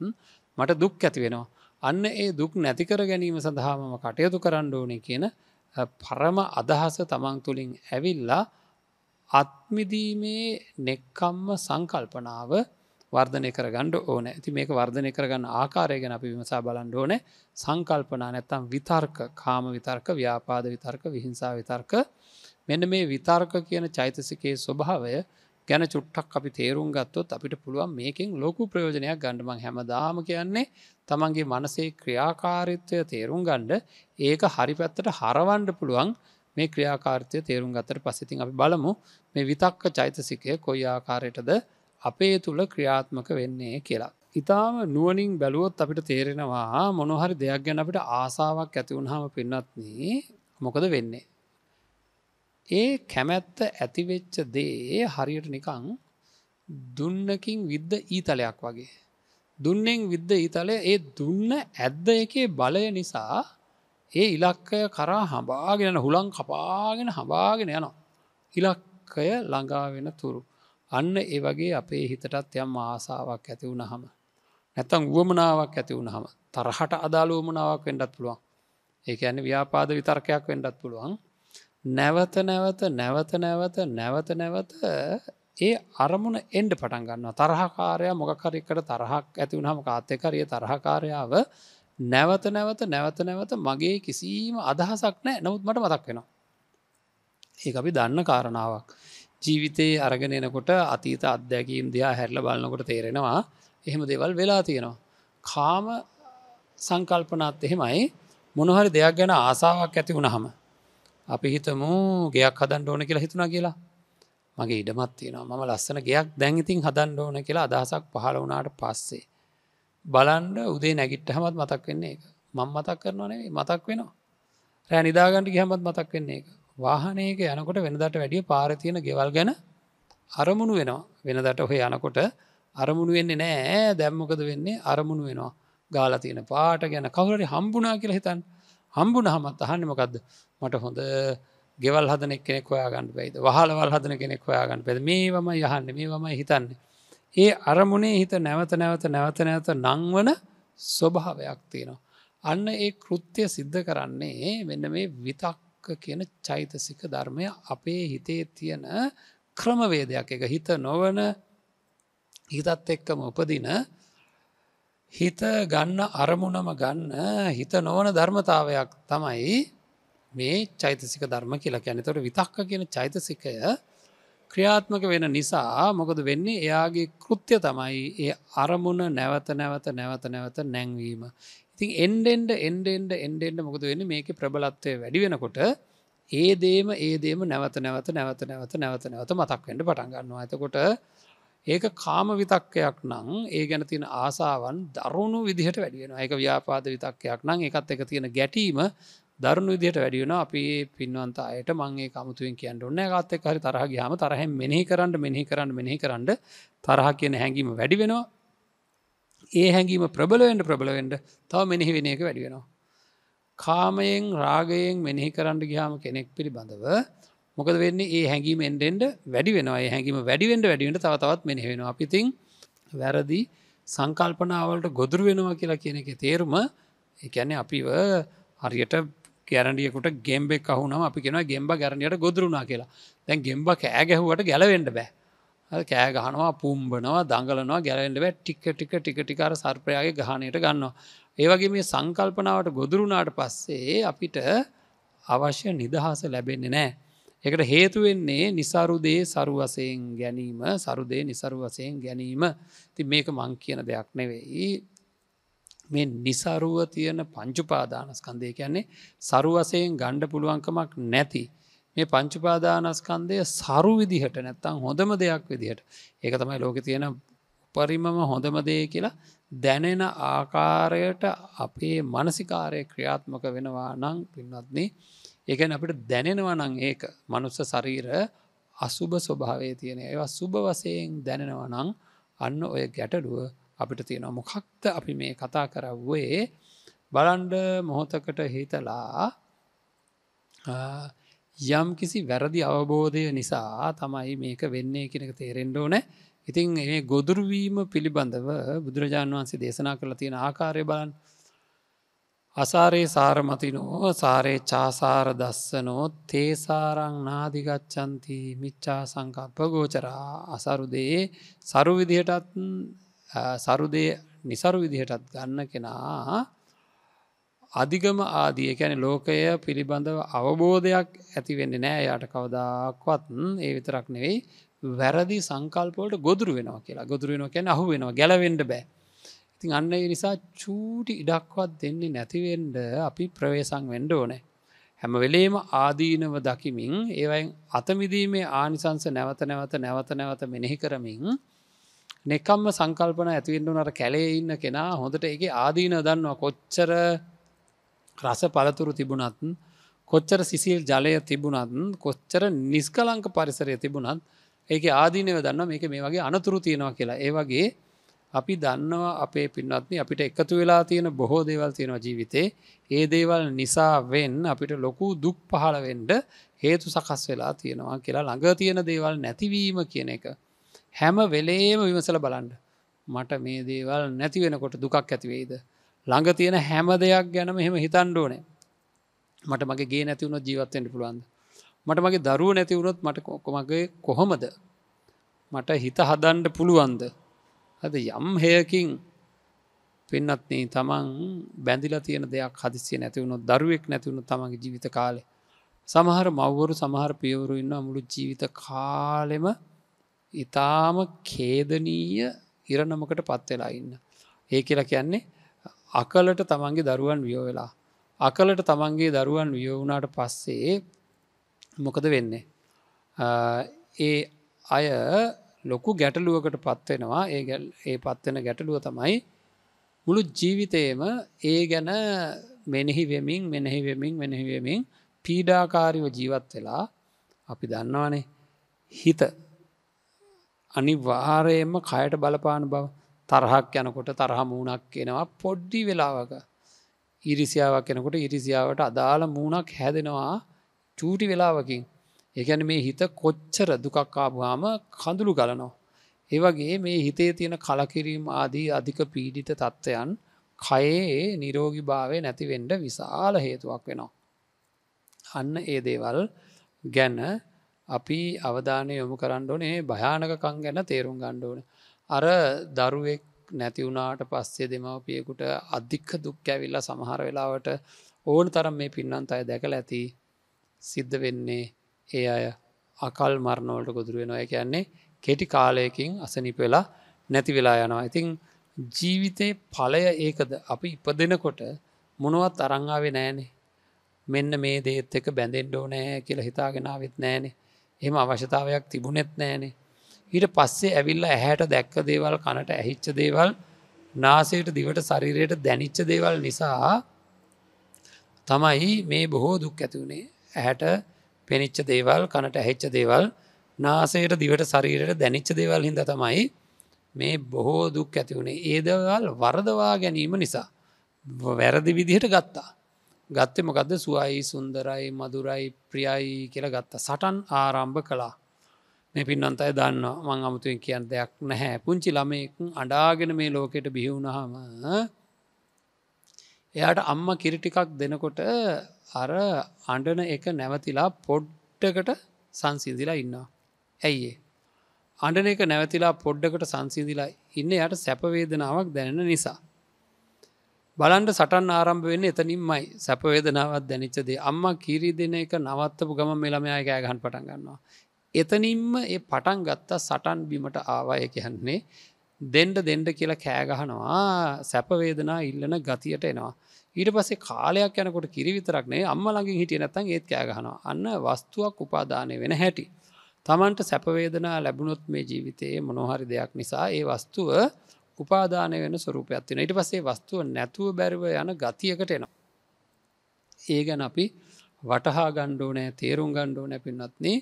මට දුක් ඇති වෙනවා. අන්න ඒ දුක් නැතිකර ගැනීම සඳහාමම කටයුතු කරන්න ඕනේ කියන පරම අදහස තමන් තුළින් ඇවිල්ලා අත්මිදීමේ නෙක්කම්ම සංකල්පනාව වර්ධනය කර ගණ්ඩ ඕන ඇති මේක වර්ධනය කරගන්න ආකාරයගෙන අපි විමසා බලන්ඩ ඕන සංකල්පනා නැත්තම් විතර්ක කාම විතර්ක ව්‍යාපාද විතර්ක විහිංසා විතර්ක මෙන්න මේ විතර්ක කියන චෛතසිකයේ ස්වභාවය ගැන චුට්ටක් අපි තේරුම් ගත්තොත් අපිට පුළුවන් මේකින් ලොකු ප්‍රයෝජනයක් ගණඩමං හැමදාම කියන්නේ තමන්ගේ මනසේ ක්‍රියාකාරිත්වය තේරුම් ගණ්ඩ ඒක හරි පැත්තට හරවන්ඩ පුළුවන් මේ ක්‍රියාකාර්තය තේරුම් ගතට පසිතින් අපි බලමු මේ විතක්ක චෛතසිකය කොයි ආකාරයටද අපේ තුළ ක්‍රියාත්මක වෙන්නේ කියලා. ඉතාම නුවනින් බැලුවොත් අපිට තේරෙනවා මොනොහරි දෙයක් ගැන අපිට ආසාවක් ඇතිවුණහම පින්නත්න්නේ මොකද වෙන්නේ. ඒ කැමැත්ත ඇතිවෙච්ච දේ හරියට නිකං දුන්නකින් විද්ධ ඊතලයක් වගේ. දුන්නෙන් විද්ධ ඊතලය ඒ දුන්න ඇද්ද එකේ බලය නිසා ඒ ඉලක්කය කරා හබාගෙන හුළං කපාගෙන හබාගෙන යනවා. ඉලක්කය ළඟාවෙන තුරු. අන්න ඒ වගේ අපේ හිතටත් යම් ආසාාවක් ඇති වුණහම. නැතන් වුවමනාවක් ඇති වුණහම තරහට අදාළුවමනාවක් වෙන්ඩත් පුළුවන්. ඒක ඇන ව්‍යාපාද විතර්කයක් වෙන්ඩත් පුළුවන්. නැවත නැවත නැවත නැවත නැවත නැවත ඒ අරමුණ එන්ඩ පටන් ගන්න තරහකාරය මොකකරෙක්කට තරහක් ඇති වුණහම කාත්තකරිය තරහකාරයාව නැවත නැවත නැවත නැවත මගේ කිසිීම අදහසක් නෑ නමුත් මට මතක් වෙනවා. ඒ අපි දන්න කාරණාවක්. ජීවිතයේ අරගෙන එනකොට අතීත අධ්‍යැකීම් දෙයා හැරල බලන්නකොට තේරෙනවා එහෙම දෙවල් වෙලා තියෙනවා. කාම සංකල්පනත් එහෙමයි මොනහරි දෙයක් ගැන ආසාාවක් ඇති වුණහම. අපි හිතමු ගයක් හදන් ඕන කියලා හිතුනා කියලා මගේ ඉඩමත් තියෙනවා මම ලස්සන ගයක් දැංගිතින් හදන් ඕන කියලා අදහසක් පහළ වුණට පස්සේ. බලන්ඩ උදේ නැගිට්ට හමත් මතක් වෙන්නේ එක මං මතක් කරනවා නෙවේ මතක් වෙනවා රෑ නිදාගන්ට ගහමත් මතක් වෙන්නේ එක වාහනයක යනකොට වෙනදට වැඩිය පාරතියන ගෙවල් ගැන අරමුණු වෙනවා වෙනදට ඔහේ යනකොට අරමුණු වෙන්නේ නෑ දැම්මකද වෙන්නේ අරමුණු වෙනවා ගාලා තියෙන පාට ගැන කවුරට හම්බුනා කියලා හිතන් හම්බුන හමත් අහන්නමකක්ද මට හොඳ ගෙවල් හදන කෙනෙක් ඔයාගන්න පැයිද වහලවල් හදන කෙනෙක් ඔයාගන්න පෙද මේවම යහන්න මේවම හිතන්නේ ඒ අරමුණේ හිත නැවත නැවත නැවත නැවත නංවන ස්වභාවයක් තියෙනවා අන්න ඒ කෘත්‍යය සිද්ධ කරන්නේ මෙන්න මේ විතක් විතක්ක කියන චෛතසික ධර්මය අපේ හිතේ තියෙන ක්‍රමවේදයක් එක හිත නොවන හිතත් එක්කම උපදින හිත ගන්න අරමුණම ගන්න හිත නොවන ධර්මතාවයක් තමයි මේ චෛතසික ධර්ම කියලා කියන තොට විතක්ක කියන චෛතසිකය ක්‍රියාත්මක වෙන නිසා මොකද වෙන්නේ එයාගේ කෘත්‍ය තමයි ඒ අරමුණ නැවත නැවත නැවත නැවත නැංවීම. ඉතින් එන්ඩෙන්ඩ එන්ඩෙන්ඩ එන්ඩෙන්ඩ මොකද වෙන්න මේක ප්‍රබලත්වය වැඩි වෙනකොට ඒ දේම ඒදේම නැවත නැවත නැවත නැවත නැවත නැවත මතක්වෙන්ට පටන්ගන්නවා ඇතකොට ඒක කාම විතක්කයක් නං ඒ ගැන තියෙන ආසාවන් දරුණු විදිහට වැඩියෙන ඒක ව්‍යාපාද විතක්කයක් නං එකත් එක තියෙන ගැටීම දරුණු විදිහට වැඩියුණ අපි පින්වන්ත අයට මංගේ කමුතුවෙන් කියන්න ඔන්න ගත්තෙක් හරි තරහ ගයාම තරහැ මෙනෙහි කරන්න මෙනෙහි කරන්න මෙනෙහි කරන්න තරහ කියන හැඟීම වැඩි වෙනවා ඒ හැඟීම ප්‍රබලවෙන්ට ප්‍රබලවෙන්ට තව මෙනෙහි වෙන එක වැඩියෙනවා. කාමයෙන් රාගයෙන් මෙනෙහි කරන්න ගියාම කෙනෙක් පිළිබඳව මොකද වෙන්නේ ඒ හැඟීම එන්ඩෙන්ඩ වැඩි වෙනවා හැඟීම වැඩිවෙන්ට වැඩිවට තවතවත් මෙනෙහි වෙනවා අපිතින් වැරදි සංකල්පනාවලට ගොදුර වෙනවා කියලා කියන එක තේරුම එකැන අපිව හරියට ගැරඩියකුට ගෙම්බෙක් අහුනම අපි කෙන ගෙම්බ ගැරණියට ගොදරුණා කියලා දැන් ගෙම්බ කෑගැහුවට ගැලවෙන්ඩ බෑ කෑ ගහනවා පුම්බනවා දඟලනවා ගැලෙන්ඩව ටික ටික ටික ටිකාර සර්පයාගේ ගහනයට ගන්නවා. ඒවගේ මේ සංකල්පනාවට ගොදුරුණාට පස්සේ අපිට අවශ්‍ය නිදහස ලැබෙන්නේ නෑ. එකට හේතුවෙන්නේ නිසරුදේ සරුවසයෙන් ගැනීම සරුදේ නිසරුවසයෙන් ගැනීම ති මේක මං කියන දෙයක් නෙවෙයි මේ නිසරුව තියෙන පංචුපාදානස්කන්දය කියන්නේ සරුවසයෙන් ගණ්ඩ පුළුවන්කමක් නැති. මේ පංචුපාදානස්කන්දය සරු විදිහට නැත්තං හොඳම දෙයක් විදිහට ඒක තමයි ලෝක තියෙන උපරිමම හොඳම දේ කියලා දැනෙන ආකාරයට අපේ මනසිකාරය ක්‍රියාත්මක වෙනවා නං පින්නත්න්නේ ඒකැන අපට දැනෙනවා නං ඒක මනුස්ස සරීර අසුභ ස්වභාවය තියෙන ඒවා සුභ වසයෙන් දැනෙනවා නං අන්න ඔය ගැටඩුව අපිට තියෙනවා මොකක්ද අපි මේ කතා කරව්වේ බලන්ඩ මොහොතකට හිතලා යම් කිසි වැරදි අවබෝධය නිසා තමයි මේක වෙන්නේ කෙනක තේරෙන්ඩෝ නෑ ඉතින් ඒ ගොදුරුවීම පිළිබඳව බුදුරජාණන් වහන්සේ දේශනා කරලා තියෙන ආකාරය බලන් අසාරයේ සාරමතිනෝ සාරේ චාසාර දස්සනෝ තේසාරං නාදිගච්චන්ති මිච්චා සංකප්ප ගෝචරා අසරුදේ සරු විදිහටත් සරුදේ නිසරු විදිහටත් ගන්න කෙනා අධිගම ආදී එකැන ලෝකය පිළිබඳව අවබෝධයක් ඇතිවෙන්න නෑ යට කවදාක්වත් ඒ විතරක් නෙවෙයි වැරදි සංකල්පෝට ගොදුරු වෙනවා කියලා ගොදුරු වෙනවා කැන අහු වෙනවා ගැලවෙන්ඩ බෑ ඉතින් අන්න ඒ නිසා චූටි ඉඩක්වත් දෙන්නේ නැතිවෙන්ඩ අපි ප්‍රවේසං වෙන්ඩ ඕනෑ හැම වෙලේම ආදීනව දකිමින් ඒවයින් අතමිදීමේ ආනිසංස නැවත නැවත නැවත නැවත මෙනෙහි කරමින් නෙකම්ම සංකල්පන ඇතිවෙන්ඩු නට කැලේ ඉන්න කෙනා හොඳට ඒ ආදීන දන්නවා කොච්චර රස පළතුරු තිබුණත්න් කොච්චර සිසිල් ජලය තිබුණත්න් කොච්චර නිස්කලංක පරිසරය තිබුණත් ඒක ආදීනව දන්න මේක මේ වගේ අනතුරු තියෙනවා කියලා ඒ වගේ අපි දන්නවා අපේ පින්නත්න අපිට එකතු වෙලා තියෙන බොහෝ දේවල් තියෙනවා ජීවිතේ ඒ දේවල් නිසා වෙන් අපිට ලොකු දුක් පහලවෙන්ඩ හේතු සකස් වෙලා තියෙනවා කියලා ළඟ තියෙන දේවල් නැතිවීම කියන එක හැම වෙලේම විමසල බලන්ඩ මට මේ දේවල් නැති වෙනකොට දුකක් ඇතිවෙයිද ළඟ තියෙන හැම දෙයක් ගැන මෙහෙම හිතන්ඩෝනේ මට මගේ ගේ නැතිවුණොත් ජීවත්තෙන්ට පුළුවන්ද මට මගේ දරුව නැතිවුණොත් මට කොමගේ කොහොමද මට හිත හදන්ඩ පුළුවන්ද ඇද යම් හයකින් පෙන්නත්න තමන් බැඳිලා තියෙන දෙයක් හදිසිය නැතිවුණු දරුවෙක් නැතිවුණු තමන්ගේ ජීවිත කාලේ සමහර මව්වරු සමහර පියවරු ඉන්න මුළු ජීවිත කාලෙම ඉතාම කේදනීය ඉරණමකට පත්වෙලා ඉන්න ඒ කියලා කියන්නේ අකලට තමන්ගේ දරුවන් වියෝ වෙලා අකලට තමන්ගේ දරුවන් වියෝවුණට පස්සේ මොකද වෙන්නේ ඒ අය ලොකු ගැටලුවකට පත්වෙනවා ඒගැල් ඒ පත්වෙන ගැටලුව තමයි මුළු ජීවිතයම ඒ ගැන මෙනෙහි වෙමින් මෙනෙහි වෙමින් මෙනෙහි වෙමින් පීඩාකාරිව ජීවත් වෙලා අපි දන්නවානේ හිත අනි වාරයෙන්ම කයට බලපාන බව තරහක් යනකොට තරහ මූුණක් එනවා පොඩ්ඩි වෙලාවක ඉරිසියාවක් එනකොට ඉරිසියාවට අදාළ මූුණක් හැදෙනවා චූටි වෙලාවකින් ඒැන මේ හිත කොච්චර දුකක්කාබාම කඳුළු ගලනෝ. ඒවගේ මේ හිතේ තියෙන කලකිරීම් ආදී අධික පීඩිත තත්ත්වයන් කයේ නිරෝගි භාවය නැතිවෙන්ඩ විශාල හේතුවක් වෙනවා. අන්න ඒ දේවල් ගැන්න අපි අවධානය යොමු කරන්න ඕනේ භයානකකං ගැන තේරුම් ගණ්ඩෝන අර දරුවෙක් නැතිවුණට පස්සේ දෙමවපියකුට අධික්ක දුක් ඇවිල්ලා සමහර වෙලාවට ඕන තරම් මේ පින්නන්ත අය දැකල ඇති සිද්ධ වෙන්නේ ඒ අය අකල් මරණවලට ගොදුරුව නොය කියන්නේ කෙටි කාලයකින් අසනිපවෙලා නැති වෙලා යනවා ඉතිං ජීවිතයේ පලය ඒකද අපි ඉප දෙනකොට මොනුවත් අරංාවේ නෑනේ මෙන්න මේ දේත් එක බැඳෙන්ඩෝ නෑ කියලා හිතාගෙනාවත් නෑනේ එහෙම අවශ්‍යතාවයක් තිබුණෙත් නෑනේ ඊට පස්සේ ඇවිල්ල ඇහැට දැක්ක දේවල් කනට ඇහිච්ච දේවල් නාසයට දිවට සරිරයට දැනිච්ච දේවල් නිසා තමයි මේ බොහෝ දුක් ඇතිවුණේ ඇහැට පෙනිච්ච දේවල් කනට ඇහෙච්ච දේවල් නාසයට දිවට සරීරයට දැනිච්ච දේවල් හිද තමයි මේ බොහෝ දුක් ඇතිවුණේ ඒදවල් වරදවා ගැනීම නිසා වැරදි විදිහට ගත්තා ගත්තෙමකද සුවයි සුන්දරයි මදුරයි ප්‍රියයි කියලා ගත්තා සටන් ආරම්භ කලා මේ පින්වන්ත අය දන්නවා මං අමුතුවෙන් කියන්න දෙයක් නැහැ පුංචි ළමයෙක් අඩාගෙන මේ ලෝකෙට බිහිවුණහම එයාට අම්ම කිරිටිකක් දෙනකොට අර අඩන එක නැවතිලා පොඩ්ඩකට සංසිදිලා ඉන්නවා. ඇයිඒ. අඩන එක නැවතිලා පොඩ්ඩකට සංසිදිලා ඉන්න යට සැපවේදනාවක් දැනෙන නිසා. බලන්ට සටන් ආරම්භ වෙන්න එතනින්මයි සැපවේදනාවත් දැනිච්චදේ අම්ම කිරි දෙන එක නවත්තපු ගම මෙළමයා ගෑගහන් පටන් ගන්නවා. එතනින්ම ඒ පටන් ගත්තා සටන් බිමට ආවාය කියන්නේ දෙන්ඩ දෙන්ඩ කියලා කෑගහනවා සැපවේදනා ඉල්ලන ගතියට එනවා. ඊට පස්සේ කාලයක් යනකොට කිරිවිතරක්නේ අම්ම ළඟින් හිටිය නැත්තන් ඒත් කෑගහනවා අන්න වස්තුවක් උපාදානය වෙන හැටි. තමන්ට සැපවේදනා ලැබුණොත් මේ ජීවිතයේ මොනොහරි දෙයක් නිසා ඒ වස්තුව උපාදානය වෙන ස්වරූපයක්ත්තින ඉට පසේ වස්තුව නැතුව බැරිව යන ගතියකට එනවා. ඒ ගැන අපි වටහා ගණ්ඩෝනෑ තේරුම් ගණ්ඩෝ නැපින්නත්න්නේ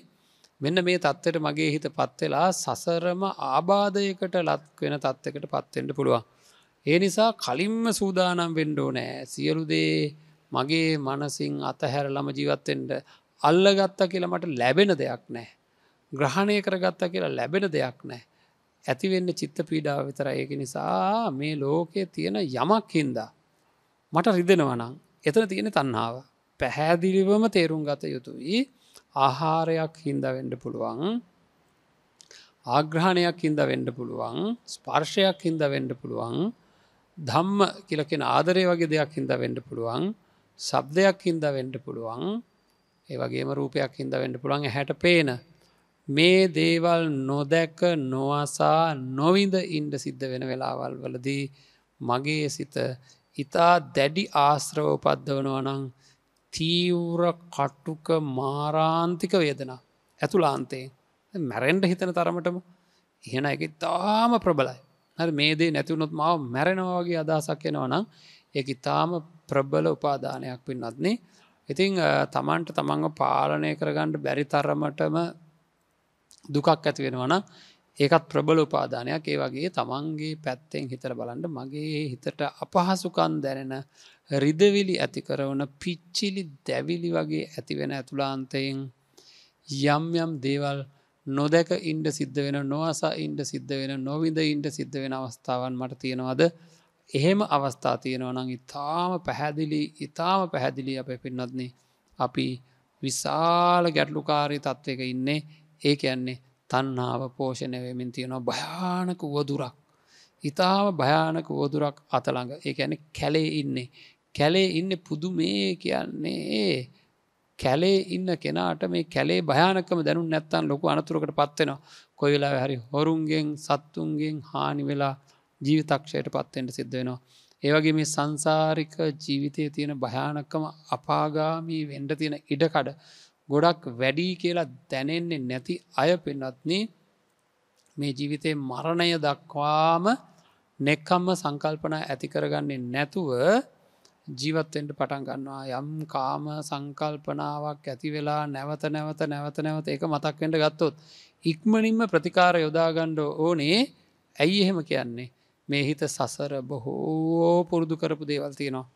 මෙන්න මේ තත්ත්වයට මගේ හිත පත්වෙලා සසරම ආබාධයකට ලත්වෙන තත්ත්කට පත්වෙන්ට පුළුවන්. ඒ නිසා කලින්ම සූදානම් වෙන්ඩෝ නෑ සියලුදේ මගේ මනසින් අතහැරලම ජීවත්තෙන්ට අල්ලගත්තා කියලමට ලැබෙන දෙයක් නෑ. ග්‍රහණය කරගත්තා කියලා ලැබෙන දෙයක් නෑ. ඇතිවෙන්න චිත්ත පීඩාව විතර ඒක නිසා මේ ලෝකයේ තියෙන යමක් හින්දා. මට රිදෙනවනම් එතන තියෙන තන්නාව පැහැදිලිවම තේරුම් ගත යුතුයි. ආහාරයක් හින්ද වෙන්ඩ පුළුවන් ආග්‍රහණයක් හින්ද වෙන්ඩ පුළුවන් ස්පර්ශයක් හින්ද වෙන්ඩ පුළුවන් ධම්ම කියලකෙන ආදරය වගේ දෙයක් හින්ද වෙන්ඩ පුළුවන් සබ්දයක් හින්ද වෙන්ඩ පුළුවන් ඒවගේම රූපයක් හින්ද වෙන්ඩ පුළුවන් හැට පේන මේ දේවල් නොදැක නොවසා නොවිඳ ඉන්ඩ සිද්ධ වෙන වෙලාවල් වලදී මගේ සිත ඉතා දැඩි ආශ්‍රව උපද්ධ වනවනං තීව්‍ර කට්ටුක මාරාන්තික වේදනා ඇතුලාන්තේ මැරෙන්ඩ හිතන තරමටම එහෙන එක තාම ප්‍රබලයි හරි මේදේ නැතිවුණොත් මාව මැරෙනවාගේ අදහසක් එෙනවනම් ඒ ඉතාම ප්‍රබල උපාදානයක් පින්නත්න්නේ ඉතිං තමන්ට තමන්ව පාලනය කරගන්නට බැරි තරමටම දුකක් ඇති වෙනවන ඒකත් ප්‍රබල උපාදානයක් ඒ වගේ තමන්ගේ පැත්තෙන් හිතර බලන්ට මගේ හිතට අපහසුකන් දැනෙන රිදවිලි ඇතිකරවන පිච්චිලි දැවිලි වගේ ඇතිවෙන ඇතුළාන්තයෙන් යම් යම් දේවල් නොදැක ඉන්ඩ සිද්ධ වෙන නොවාසා ඉන්ඩ සිද්ධ වෙන නොවිද ඉන්ඩ සිද්ධ වෙන අවස්ථාවන් මට තියෙනවාද එහෙම අවස්ථා තියෙනවනං ඉතාම පැහැදිලි ඉතාම පැහැදිලි අප පින්නත්න්නේ අපි විශාල ගැටලුකාරී තත්ත්වක ඉන්නේ ඒ කියන්නේ තන්නාව පෝෂණය වෙමින් තියෙනවා භයානක වදුරක් ඉතාම භයානක වදුරක් අතළඟ ඒ ඇන කැලේ ඉන්නේ කැලේ ඉන්න පුදු මේ කියන්නේ කැලේ ඉන්න කෙනාට මේ කැලේ භයනකම දැනු නැත්තන් ලොකු අනතුරකට පත්වෙනවා කොයිලා හරි හොරුන්ගෙන් සත්තුන්ගෙන් හානි වෙලා ජීවිතක්ෂයට පත්වෙන්ට සිද්ධ වෙනවා. ඒවගේ මේ සංසාරික ජීවිතය තියෙන භයානකම අපාගාමී වෙන්ඩ තියෙන ඉඩකඩ ගොඩක් වැඩි කියලා දැනෙන්නේ නැති අය පෙන්වත්න මේ ජීවිතයේ මරණය දක්වාම නෙක්කම්ම සංකල්පන ඇතිකරගන්නේ නැතුව ජීවත්තෙන්ට පටන් ගන්නවා යම් කාම සංකල්පනාවක් ඇති වෙලා නැවත නැවත නැවත නැවත එක මතක්වෙන්ට ගත්තොත් ඉක්මනින්ම ප්‍රතිකාර යොදාගණ්ඩ ඕනේ ඇයි එහෙම කියන්නේ මේ හිත සසර බොහෝ පුරුදු කරපු දේවල්ති නවා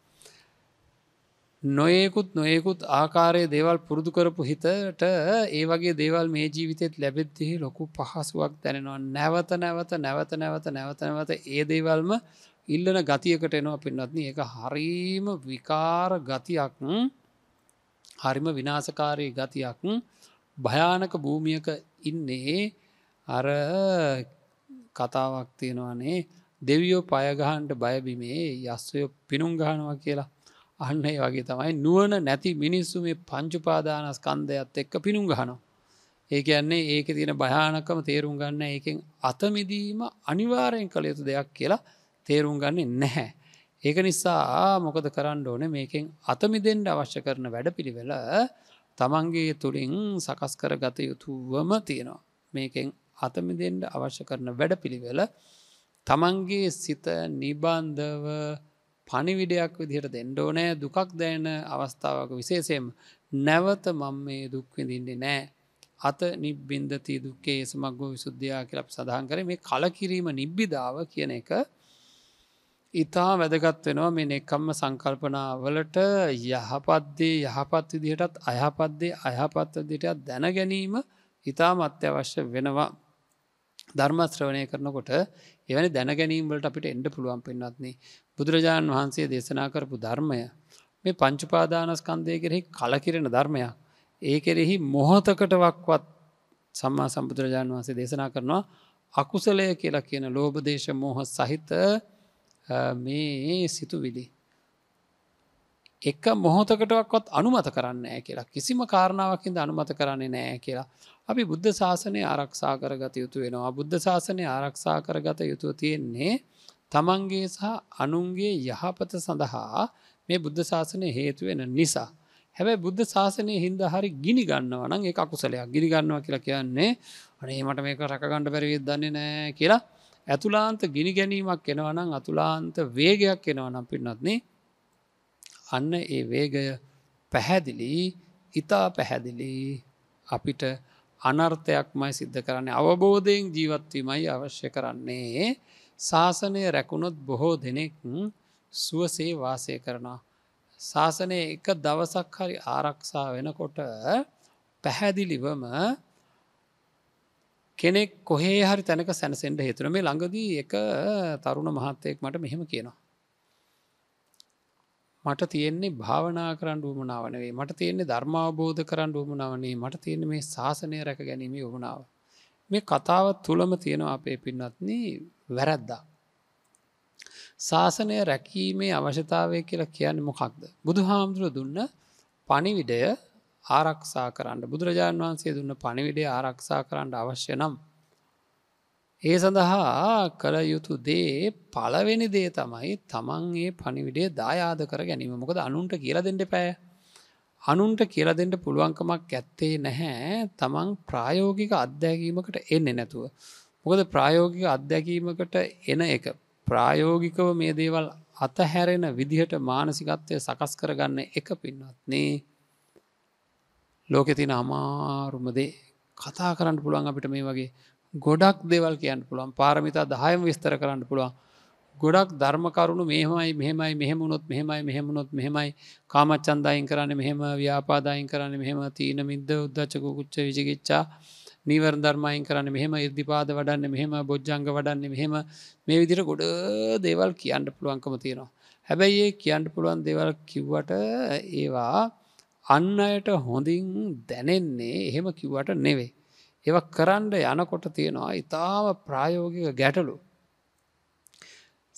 නොයෙකුත් නොයෙකුත් ආකාරය දේවල් පුරුදු කරපු හිතට ඒ වගේ දේවල් මේ ජීවිතෙත් ලැබෙද්දිහි ලොකු පහසුවක් දැනෙනවා නැවත නැවත නැවත නැවත නැවත නැවත ඒ දේවල්ම ඉල්ලන ගතියකට එනවා පෙන්වත්න එක හරීම විකාර ගතියක් හරිම විනාසකාරී ගතියක් භයානක භූමියක ඉන්නේ අර කතාවක් තියෙනවානේ දෙවියෝ පයගහන්ට බයබිමේ යස්සයෝ පිනුම් ගහනවා කියලා අන්න ඒ වගේ තමයි නුවන නැති මිනිස්සු මේ පංචුපාදානස්කන්දයත් එක්ක පිනුම් ගහනවා ඒක යන්නේ ඒක තියෙන භයානකම තේරුම් ගන්න ඒකෙන් අතමිදීම අනිවාරයෙන් කළ යුතු දෙයක් කියලා තේරුම් ගන්නේ නැහැ. ඒක නිසා මොකද කරන්න ඕන මේකෙන් අතමිදෙන්ට අවශ්‍ය කරන වැඩ පිළිවෙල තමන්ගේ තුළින් සකස් කරගත යුතුවම තියෙනවා. මේකෙන් අතමිදෙන්ට අවශ්‍ය කරන වැඩ පිළිවෙල තමන්ගේ සිත නිබන්ධව පනිවිඩයක් විදිහට දෙන්ඩෝ නෑ දුකක් දැන අවස්ථාවක විශේෂයෙන් නැවත මං මේ දුක්විඳින්නේ නෑ අත නිබ්බින්දති දුක්කේ සමක්ගෝ විසුද්ධයා කලප සඳහන් කර මේ කලකිරීම නිබ්බිධාව කියන එක ඉතා වැදගත් වෙනවා මේ නෙක්කම්ම සංකල්පනාවලට යහපත්දේ යහපත් විදිහටත් අයහපත්දේ අයහපත් දිටත් දැන ගැනීම ඉතා මත්‍ය අවශ්‍ය වෙනවා ධර්මස්ත්‍රවණය කරනකොට එවැනි දැනගැනීම්වලට අපිට එන්ඩ පුළුවන් පෙන්වත්න්නේ බුදුරජාණන් වහන්සේ දේශනා කරපු ධර්මය මේ පංචුපාදානස්කන්දය කෙරෙහි කලකිරෙන ධර්මයක් ඒ කෙරෙහි මොහොතකටවක්වත් සම්මා සම්බුදුරජාණන් වහන්සේ දේශනා කරනවා අකුසලය කියලා කියන ලෝබදේශ මෝහ සහිත මේ සිතුවිලි. එක මොහොතකටවත් අනුමත කරන්න ෑ කියලා කිසිම කාරණාවකින්ද අනුමත කරන්නේ නෑ කියලා. අපි බුද්ධ ශාසනය ආරක්ෂා කරගත යුතු වෙනවා බුද්ධ ශාසනය ආරක්ෂා කරගත යුතුව තියෙන්නේ තමන්ගේ සහ අනුන්ගේ යහපත සඳහා මේ බුද්ධ ශාසනය හේතුවෙන නිසා. හැබැයි බුද්ධ ශාසනය හින්ද හරි ගිනි ගන්නවනම් ඒ අකුසලයක් ගිනි ගන්නවා කියලා කියන්නේ අනේ මට මේක රැකගණඩ පැරිවිත් දන්නේ නෑ කියලා ඇතුලාන්ත ගිනි ගැනීමක් එනවනම් අතුලාන්ත වේගයක් එනවනම් පින්නත්න්නේ අන්න ඒ වේගය පැහැදිලි ඉතා පැහැදිලි අපිට අනර්ථයක් මයි සිද්ධ කරන්නේ අවබෝධයෙන් ජීවත්වීමයි අවශ්‍ය කරන්නේ ශාසනය රැකුණොත් බොහෝ දෙනෙක් සුවසේ වාසය කරනවා. ශාසනය එක දවසක් හරි ආරක්ෂා වෙනකොට පැහැදිලිවම කෙනෙක් කොහේ හරි තැනක සැනසෙන්ට හේතුන මේ ළඟදී එක තරුණ මහත්තයෙක් මට මෙහෙම කියනවා. මට තියෙන්නේ භාවනා කරන්න ුවමනාවනේ මට තියෙන්නේ ධර්මාබෝධ කරන්න ුවමනාවනේ මට තියෙන මේ ශාසනය රැක ගැනීම යොමනාව. මේ කතාව තුළම තියෙනවා අපේ පින්නත්න වැරැද්දා. ශාසනය රැකීමේ අවශ්‍යතාවය කියලා කියන්න මොකක්ද. බුදු හාමුදුරුව දුන්න පනිවිඩය ආරක්ෂා කරන්න බුදුරජාණන් වහන්සේ දුන්න පණිවිඩේ ආරක්ෂා කරන්න අවශ්‍ය නම්. ඒ සඳහා කළ යුතු දේ පලවෙනි දේ තමයි තමන් ඒ පණිවිඩේ දායාද කර ගැනීම මොකද අනුන්ට කියලදෙන්ට පෑ. අනුන්ට කියලදෙන්ට පුළුවන්කමක් ඇත්තේ නැහැ තමන් ප්‍රායෝගික අත්දැකීමකට එන්නේ නැතුව. මොකද ප්‍රායෝගික අත්දැකීමකට එන එක. ප්‍රායෝගිකව මේ දේවල් අතහැරෙන විදිහට මානසිකත්වය සකස් කරගන්න එක පින්වත්න්නේ ලෝකෙ තින අමාරුමදේ කතා කරන්න පුළුවන් අපිට මේ වගේ ගොඩක් දෙවල් කියන්න පුළුවන් පාරමිතා දහයම විස්තර කරන්න පුළුවන් ගොඩක් ධර්මකරුණු මෙහමයි මෙහමයි මෙහමුණොත් මෙහමයි මෙහමුණොත් මෙහමයි කාමච්චන්දායින් කරන්න මෙහෙම ව්‍යාපාදායින් කරන්න මෙහෙම තීන මිද උද්දච්චක කුච්ච විජිකිච්චා නීවර ධර්මයින් කරන්න මෙහෙම ඉර්දිපාද වඩන්න මෙහෙම බොජ්ජංග වඩන්න මෙහෙම මේ විදිර ගොඩ දේවල් කියන්න පුළුවන්කම තියෙනවා හැබැයි ඒ කියන්න පුළුවන් දෙවල් කිව්වට ඒවා අන්න අයට හොඳින් දැනෙන්නේ එහෙම කිව්වට නෙවේ. ඒව කරන්න යනකොට තියෙනවා ඉතාම ප්‍රායෝගික ගැටලු.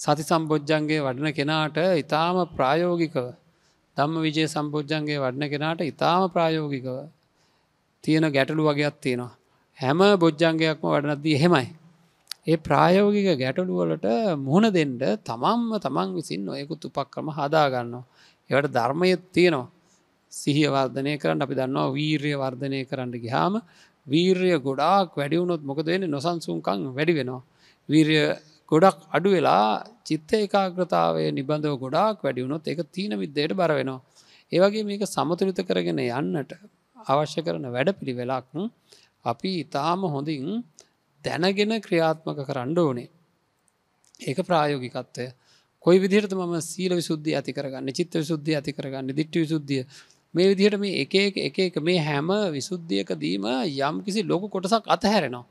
සති සම්බෝජ්ජන්ගේ වඩන කෙනාට ඉතාම ප්‍රායෝගිකව දම්ම විජය සම්බෝජ්ජන්ගේ වඩන කෙනාට ඉතාම ප්‍රායෝගිකව තියෙන ගැටලු වගේත් තියෙනවා. හැම බොජ්ජන්ගයක්ම වඩනදී එහෙමයි. ඒ ප්‍රායෝගික ගැටලුවලට මුහුණ දෙන්ඩ තමන්ම තමන් විසින් ඔයකුත් උපක්කම හදාගන්නවා. ඒවට ධර්මයත් තියෙනවා. සිහිය වර්ධනය කරන්න අපි දන්නවා වීර්ය වර්ධනය කරන්න ගිහාම වීර්ය ගොඩාක් වැඩිවුණොත් මොකද වෙන නොසන්සුන්කං වැඩි වෙනවා. වීර්ය ගොඩක් අඩු වෙලා චිත්ත ඒකාග්‍රතාවය නිබඳව ගොඩාක් වැඩිවුණොත් එක තීන විද්දයට බර වෙනවා. ඒවගේ මේක සමතුලිත කරගෙන යන්නට අවශ්‍ය කරන වැඩ පිළිවෙලක් අපි ඉතාම හොඳින් දැනගෙන ක්‍රියාත්මක කරන්න ඕනේ. ඒක ප්‍රායෝගිකත්වය. කොයි විදිරට ම සීල විුද්ධිය ඇති කරගන්න චිත්ත විුද්ධිය ඇති කරගන්න දිට්ටි විුද්ධිය මේ විදිහට මේ එක එක එක මේ හැම විසුද්ධියක දීම යම් කිසි ලොකු කොටසක් අතහැරෙනවා.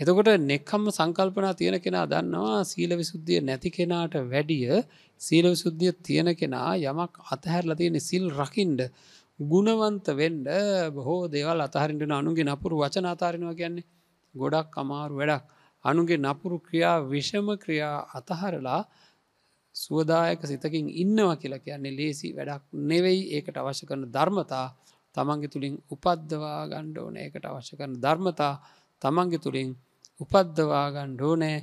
එතකොට නෙක්කම් සංකල්පනා තියෙන කෙනා දන්නවා සීල විසුද්ධිය නැති කෙනාට වැඩිය සීල විසුද්ධිය තියෙන කෙනා යමක් අතහැරලා තියෙන සිල් රකිින්ඩ ගුණවන්ත වෙන්ඩ බොහෝ දේවල් අතහරින්ටෙන අනුගේ නපුරු වචන අතාරෙනවා කියන්නේ ගොඩක් අමාරු වැඩක් අනුගේ නපුරු ක්‍රියා විෂම ක්‍රියා අතහරලා සුවදායක සිතකින් ඉන්නවා කියලා කියන්නේ ලේසි වැඩක් නෙවෙයි ඒකට අවශ්‍ය කරන ධර්මතා තමන්ගෙ තුළින් උපද්දවා ගණ්ඩෝන ඒකට අවශ්‍ය කරන ධර්මතා තමන්ගෙ තුළින් උපද්දවා ගණ්ඩෝනෑ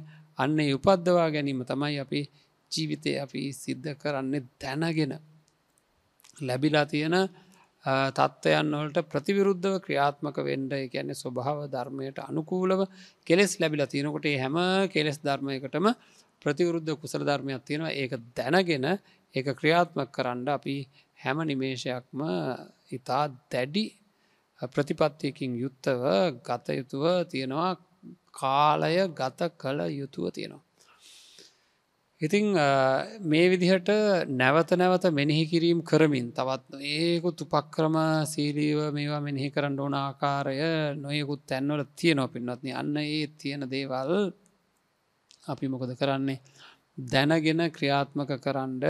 අන්නේ උපද්දවා ගැනීම තමයි අපි ජීවිතය අපි සිද්ධ කරන්නේ දැනගෙන ලැබිලා තියෙන තත්ත්වයන් වලට ප්‍රතිවිරුද්ධව ක්‍රියාත්මක වෙන්ඩ කියන්නේ ස්වභාව ධර්මයට අනුකූලව කෙලෙස් ලැබිලා තියෙනකොට හැම කෙලෙස් ධර්මයකටම ප්‍රතිවරුද්ධ කුසල ධර්මයක් තියෙනවා ඒක දැනගෙන ඒ ක්‍රියාත්මක කරන්න අපි හැම නිමේෂයක්ම ඉතා දැඩි ප්‍රතිපත්තියකින් යුත්තව ගතයුතුව තියෙනවා කාලය ගත කළ යුතුව තියෙනවා. ඉතිං මේ විදිහට නැවත නැවත මෙනෙහි කිරීම් කරමින් තවත් ඒකු තුපක්‍රම සීලීව මේවා මෙනෙහි කරන්න ඕන ආකාරය නොයෙකුත් තැන්වල තියෙනව පින්නත්න අන්න ඒ තියෙන දේවල් අපි මොකද කරන්නේ දැනගෙන ක්‍රියාත්මක කරන්න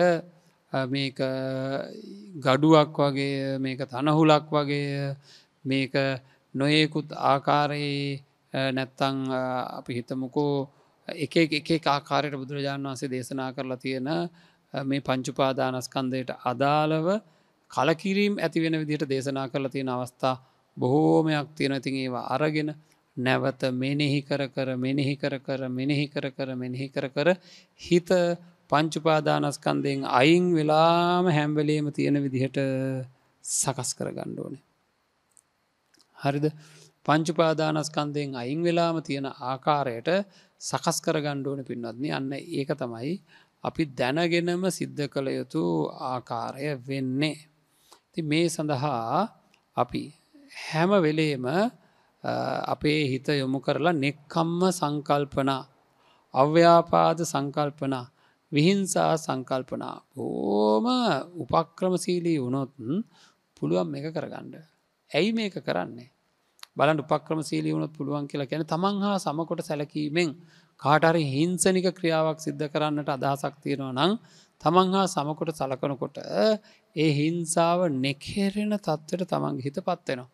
මේක ගඩුවක් වගේ මේක තනහුලක් වගේ මේක නොයෙකුත් ආකාරයේ නැත්තං අපි හිතමුකෝ එක එක ආකාරයට බුදුරජාණන් වන්සේ දේශනා කරලා තියෙන මේ පංචුපාදානස්කන්දයට අදාළව කලකිරීම් ඇතිවෙන විදිට දේශනා කරලා තියෙන අවස්ථා බොහෝමයක් තියෙනතින් ඒවා අරගෙන නැවත මෙනෙහි කර කර මෙනෙහි කර කර මෙනෙහි කර කර මෙනෙහි කර කර හිත පංචුපාදානස්කන්දයෙන් අයින් වෙලාම හැම්වලේම තියෙන විදිහට සකස් කර ගණ්ඩෝනේ. හරිද පංචුපාදානස්කන්දයෙන් අයින් වෙලාම තියෙන ආකාරයට සකස් කර ගණ්ඩෝන පින්වත්න අන්න ඒක තමයි අපි දැනගෙනම සිද්ධ කළ යුතු ආකාරය වෙන්නේ. ති මේ සඳහා අපි හැම වෙලේම අපේ හිත යොමු කරලා නෙක්කම්ම සංකල්පනා අව්‍යාපාද සංකල්පනා විහිංසා සංකල්පනා බෝම උපක්‍රමසීලී වුණොත් පුළුවන් එක කරගන්න. ඇයි මේක කරන්නේ. බලන් උපක්‍රම සීලී වුණොත් පුළුවන් කියලා ගැන තමන් හා සමකොට සැලකීමෙන් කාටරි හිංසනික ක්‍රියාවක් සිද්ධ කරන්නට අදහසක් තියෙනවා නම් තමන් හා සමකොට සලකනකොට ඒ හිංසාව නෙකෙරෙන තත්ත්වට තමන්ගේ හිත පත්වෙනවා.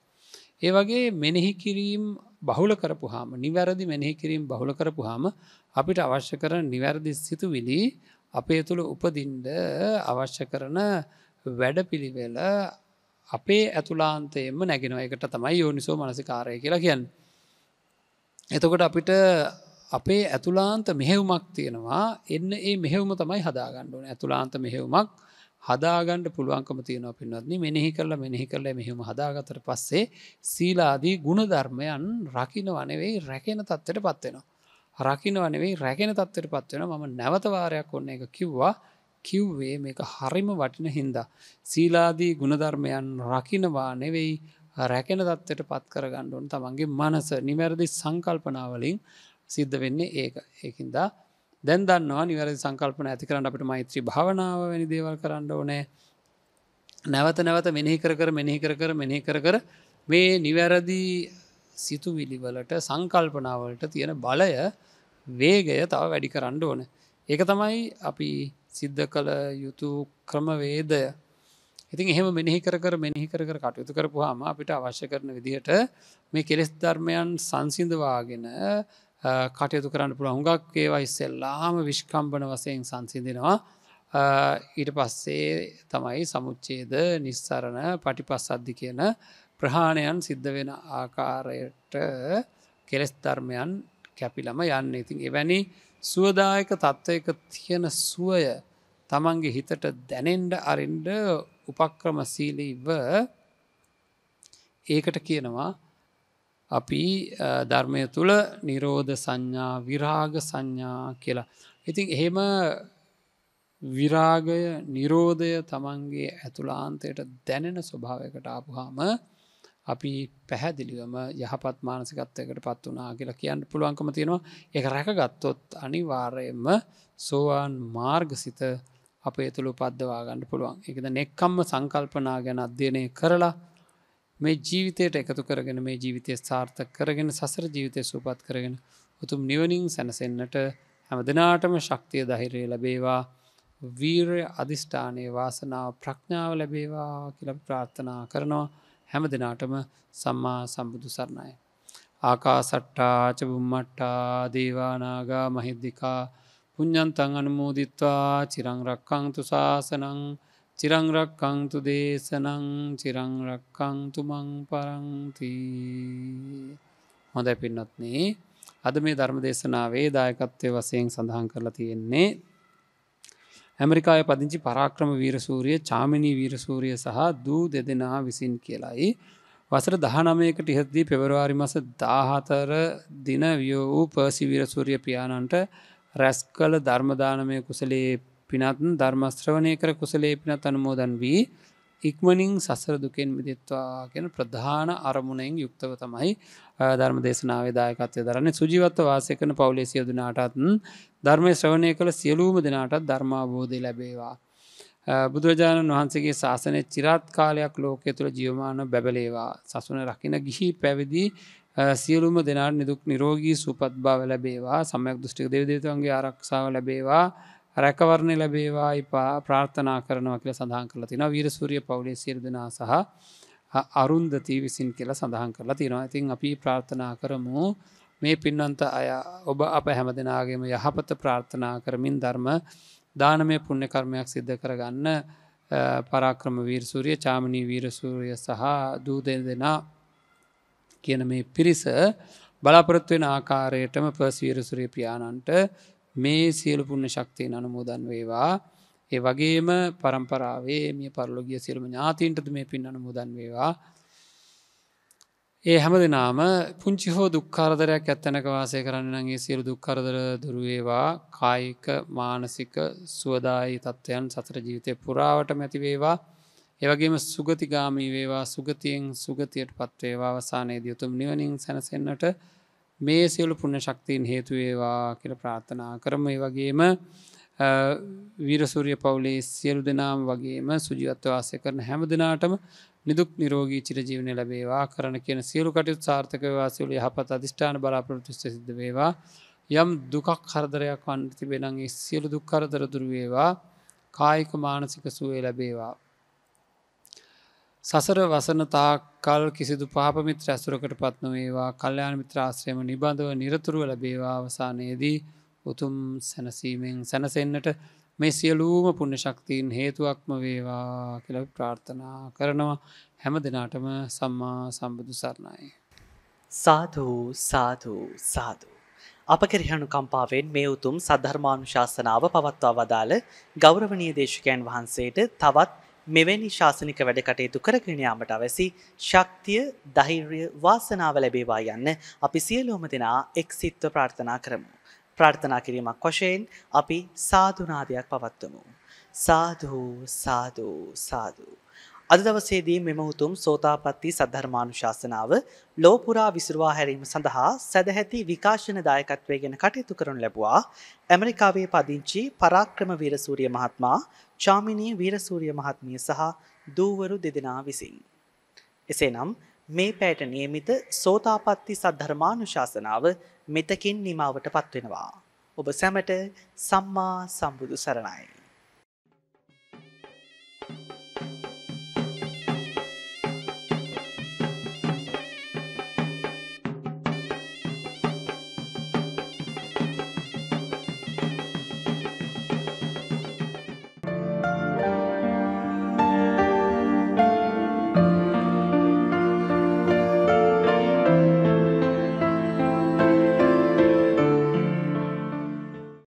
ඒ වගේ මෙනෙහි කිරීම් බහුල කරපුහාම නිවැරදි මෙනෙහි කිරීම් බහුල කරපුහාම අපිට අවශ්‍ය කර නිවැරදි සිතුවිලි අපේ තුළ උපදින්ඩ අවශ්‍ය කරන වැඩපිළිවෙල අපේ ඇතුලාන්තයෙන්ම නැගෙනව එකට තමයි යෝනිසෝ මනසිකාරය කියලා කියන්න. එතකොට අපිට අපේ ඇතුලාන්ත මෙහෙවුමක් තියෙනවා එන්න ඒ මෙහෙවුම තමයි හදාගණ්ඩුවන ඇතුලාන්ත මෙහෙවුමක් හදාගණ්ඩ පුළුවන්කම තියෙනව පින්වත්න්නේ මෙනෙහි කරලා මෙනෙහි කරල මෙහෙම හදාගතර පස්සේ සීලාදී ගුණධර්මයන් රකින වනවෙයි රැකෙන තත්වට පත්වෙනවා. රකින වනවෙයි රැකෙන තත්වට පත්වෙන මම නැවතවාරයක් ඔන්න එක කිව්වා කිව්වේ මේක හරිම වටින හින්දා. සීලාදී ගුණධර්මයන් රකිනවා නෙවෙයි රැකෙන තත්වට පත් කරගණ්ඩුවන් තමන්ගේ මනස නිමැරදි සංකල්පනාවලින් සිද්ධ වෙන්නේ ඒක ඒකින්දා දැන් දන්නවා නිවැරදි සංකල්පන ඇති කරන්න අපිට මෛත්‍රී භාවනාව වැනි දේවල් කරන්න ඕනෑ නැවත නැවත මෙනෙහි කර කර මෙනෙහි කර කර මෙනෙහි කර කර මේ නිවැරදි සිතුවිලිවලට සංකල්පනාවලට තියෙන බලය වේගය තව වැඩි කරන්න ඕන ඒක තමයි අපි සිද්ධ කළ යුතු ක්‍රමවේදය ඉතින් එහෙම මෙනෙහි කර කර මෙනෙහි කර කර කටයුතු කරපුහම අපිට අවශ්‍ය කරන විදිහට මේ කෙලෙස් ධර්මයන් සංසිඳවාගෙන කටයුතු කරන්න පුළ හුඟක් ඒවා ඉස්සෙල්ලාම විශ්කම්බන වසයෙන් සංසිඳෙනවා ඊට පස්සේ තමයි සමුච්චේද නිස්සරණ පටිපස් අද්දි කියන ප්‍රහාණයන් සිද්ධ වෙන ආකාරයට කෙලෙස් ධර්මයන් කැපිලම යන්න ඉතින් එවැනි සුවදායක තත්ත්වයක තියෙන සුවය තමන්ගේ හිතට දැනෙන්ඩ අරින්ඩ උපක්‍රමසීලීව ඒකට කියනවා අපි ධර්මය තුළ නිරෝධ සංඥා විරාග සංඥා කියලා. ඉතින් එහෙම විරාගය නිරෝධය තමන්ගේ ඇතුළාන්තයට දැනෙන ස්වභාවයකට ආපුහාම අපි පැහැදිලිවම යහපත් මානසිකත්වයකට පත් වනා කියලා කියන්න පුළුවන්කම තියෙනවා එක රැකගත්තොත් අනිවාර්යයෙන්ම සෝවාන් මාර්ගසිත අපේ තුළු පද්දවාගන්න පුළුවන් එකද නෙක්කම්ම සංකල්පනා ගැන අධ්‍යනය කරලා මේ ජීවිතයට එකතු කරගෙන මේ ජීවිතය ස්ථාර්ථ කරගෙන සසර ජීවිතය සූපත් කරගෙන උතුම් නිවනින් සැනසෙන්න්නට හැම දෙනාටම ශක්තිය දහිරය ලැබේවා වීරය අධිෂ්ඨානය වාසනාව ප්‍රඥාව ලැබේවා කියල ප්‍රාර්ථනා කරනවා හැම දෙනාටම සම්මා සම්බුදු සරණයි. ආකා සට්ටාච බුම්මට්ටා දේවානාගා මහිද්දිකා පුഞ්ඥන්තන් අනුමෝදිත්වා චිරංරක්කං තුසාසනං චිරංරක්කංතු දේශනං චිරංරක්කංතු මං පරංති හොඳ පින්නත්නේ අද මේ ධර්ම දේශනාවේ දායකත්වය වසයෙන් සඳහන් කරලා තියෙන්නේ ඇමරිකාය පදිංචි පරාක්‍රම වීරසූරිය චාමිණී වීරසූරිය සහ දූ දෙදෙනා විසින් කියලායි. වසර දහනමයකට ඉහත්දී පෙවරවාරි මස දාහතර දින වියෝ වූ පර්සි වීරසූරිය පියාණන්ට රැස් කළ ධර්මදානමය කුසලේ පිනත්න් ධර්මස්ත්‍රවනය කර කුසලේ පිනත් අනුමෝදන් වී ඉක්මනින් සසර දුකෙන් මිදිත්වා කියෙන ප්‍රධාන අරමුණෙන් යුක්තව තමයි ධර්ම දේශනාවදායකත්ය දරන්න සුජීවත්ව වාසය කන පවුලේ සියදුනාටත්න් ධර්මය ශ්‍රවණය කළ සියලූම දෙනාටත් ධර්මාබෝධය ලැබේවා. බුදුරජාණන් වහන්සේගේ ශාසනය චිරාත් කාලයක් ලෝකය තුළ ජියවමාන බැබලේවා සසුන රකින ගිහි පැවිදි සියලුම දෙනාට නිදුක් නිරෝගී සුපත් බව ලැබේවා සමයක් දුෘෂ්ටික දෙවිදේතුන්ගේ ආරක්ෂාව ලැබේවා රැකවරණය ලැබේවා එපා ප්‍රාර්ථනා කරනවා කියල සඳහන් කරලා තින වීරසූරිය පවුලේ සිරදනා සහ අරුන්දති විසින් කියලා සඳහන් කරලා තිනවා ඇතින් අපි ප්‍රාර්ථනා කරමු මේ පින්නන්ත අය ඔබ අප හැම දෙනාගේම යහපත ප්‍රාර්ථනා කරමින් ධර්ම දානමය පුුණ්‍ය කර්මයක් සිද්ධ කරගන්න පරාක්‍රම වීරසූරිය චාමණී වීරසූරිය සහ දූදෙන් දෙනා කියන මේ පිරිස බලාපොරොත්වෙන ආකාරයටම ප්‍රස් වීරසුරිය පියාණන්ට මේ සියලුපුුණ ශක්තියෙන් අනුමෝදන් වේවා ඒ වගේම පරම්පරාවේ මේ පරලොගිය සියලම ඥාතීන්ටද මේ පින් අනුමෝදන් වේවා ඒ හැම දෙනාම පුංචි හෝ දුක්කාරදරයක් ඇත්තනක වාසය කරන්නගේ සියලු දුක්කරදර දුරුවේවා කායික මානසික සුවදායි තත්ත්වයන් සතර ජීවිතය පුරාවට මැතිවේවා ඒවගේම සුගතිගාමී වේවා සුගතියෙන් සුගතියට පත්වේවා අවසානයේ දියුතුම් නිවනින් සැනසෙන්න්නට මේ සියලු පුුණ ශක්තියෙන් හේතුවේවා කියල ප්‍රාර්ථනා කරම ඒ වගේම වීරසූරිය පවුලේ සියලු දෙනාම් වගේම සුජිවත්වාසය කරන හැම දෙනාටම නිදුක් නිරෝගී චිරජීවනය ලැබේවා කරන කියන සියලු කටයුත් සාර්ථකවාසියල යහපත් අධිෂ්ඨාන බලාපොරොතුෂ්ට සිද්ධ වේවා යම් දුකක් හරදරයක් වන්න තිබෙනගේ සියලු දුක් කරදර දුරුවේවා කායික මානසික සුවේ ලැබේවා සසර වසනතා කල් කිසිදු පාපමිත්‍ර ඇසුරකට පත්න වේවා කල්්‍යයාන මිත්‍රාශ්‍රයම නිබඳව නිරතුරුව ලබේවා අවසානයේදී උතුම් සැනසීමෙන් සැනසෙන්න්නට මේ සියලූම පුුණ ශක්තිීන් හේතුවක්ම වේවා කියල ප්‍රාර්ථනා කරනවා හැම දෙනාටම සම්මා සම්බුදු සරණයි. සාධූ සාධූ සාධූ. අප කෙරහණු කම්පාවෙන් මේ උතුම් සධර්මානු ශාසනාව පවත්වා වදාළ ගෞරවනීය දේශකයන් වහන්සේට තවත් මෙවැනි ශාසනික වැඩ කටයුතු කරගෙන යාමට අවැසි ශක්තිය ධෛර්ය වාසනාව ලැබේවා යන්න අපි සියලුම දෙනා එක්සිත්ව ප්‍රාර්ථනා කරමු. ප්‍රාර්ථනා කිරීමක් වශයෙන් අපි සාධනාදයක් පවත්වමු. සාධූ සාධූ සාධූ. අද දවසේදී මෙම උතුම් සෝතාපට්ටි සද්ධර්මානුශාසනාව ලෝපුරා විසිරුවා හැරීම සඳහා සදැහැති විකාශන දායකත්වය ගැන කටයුතු කරනු ලැබුවා ඇමරිකාවේ පදිංචි පරාක්‍රම වීරසූරිය මහත්මයා චාමිනී වීරසූරිය මහත්මිය සහ දූවරු දෙදෙනා විසින්. එසේනම් මේ පැයට නියමිත සෝතාපට්ටි සද්ධර්මානුශාසනාව මෙතකින් නිමාවට පත්වෙනවා. ඔබ සැමට සම්මා සම්බුදු සරණයි.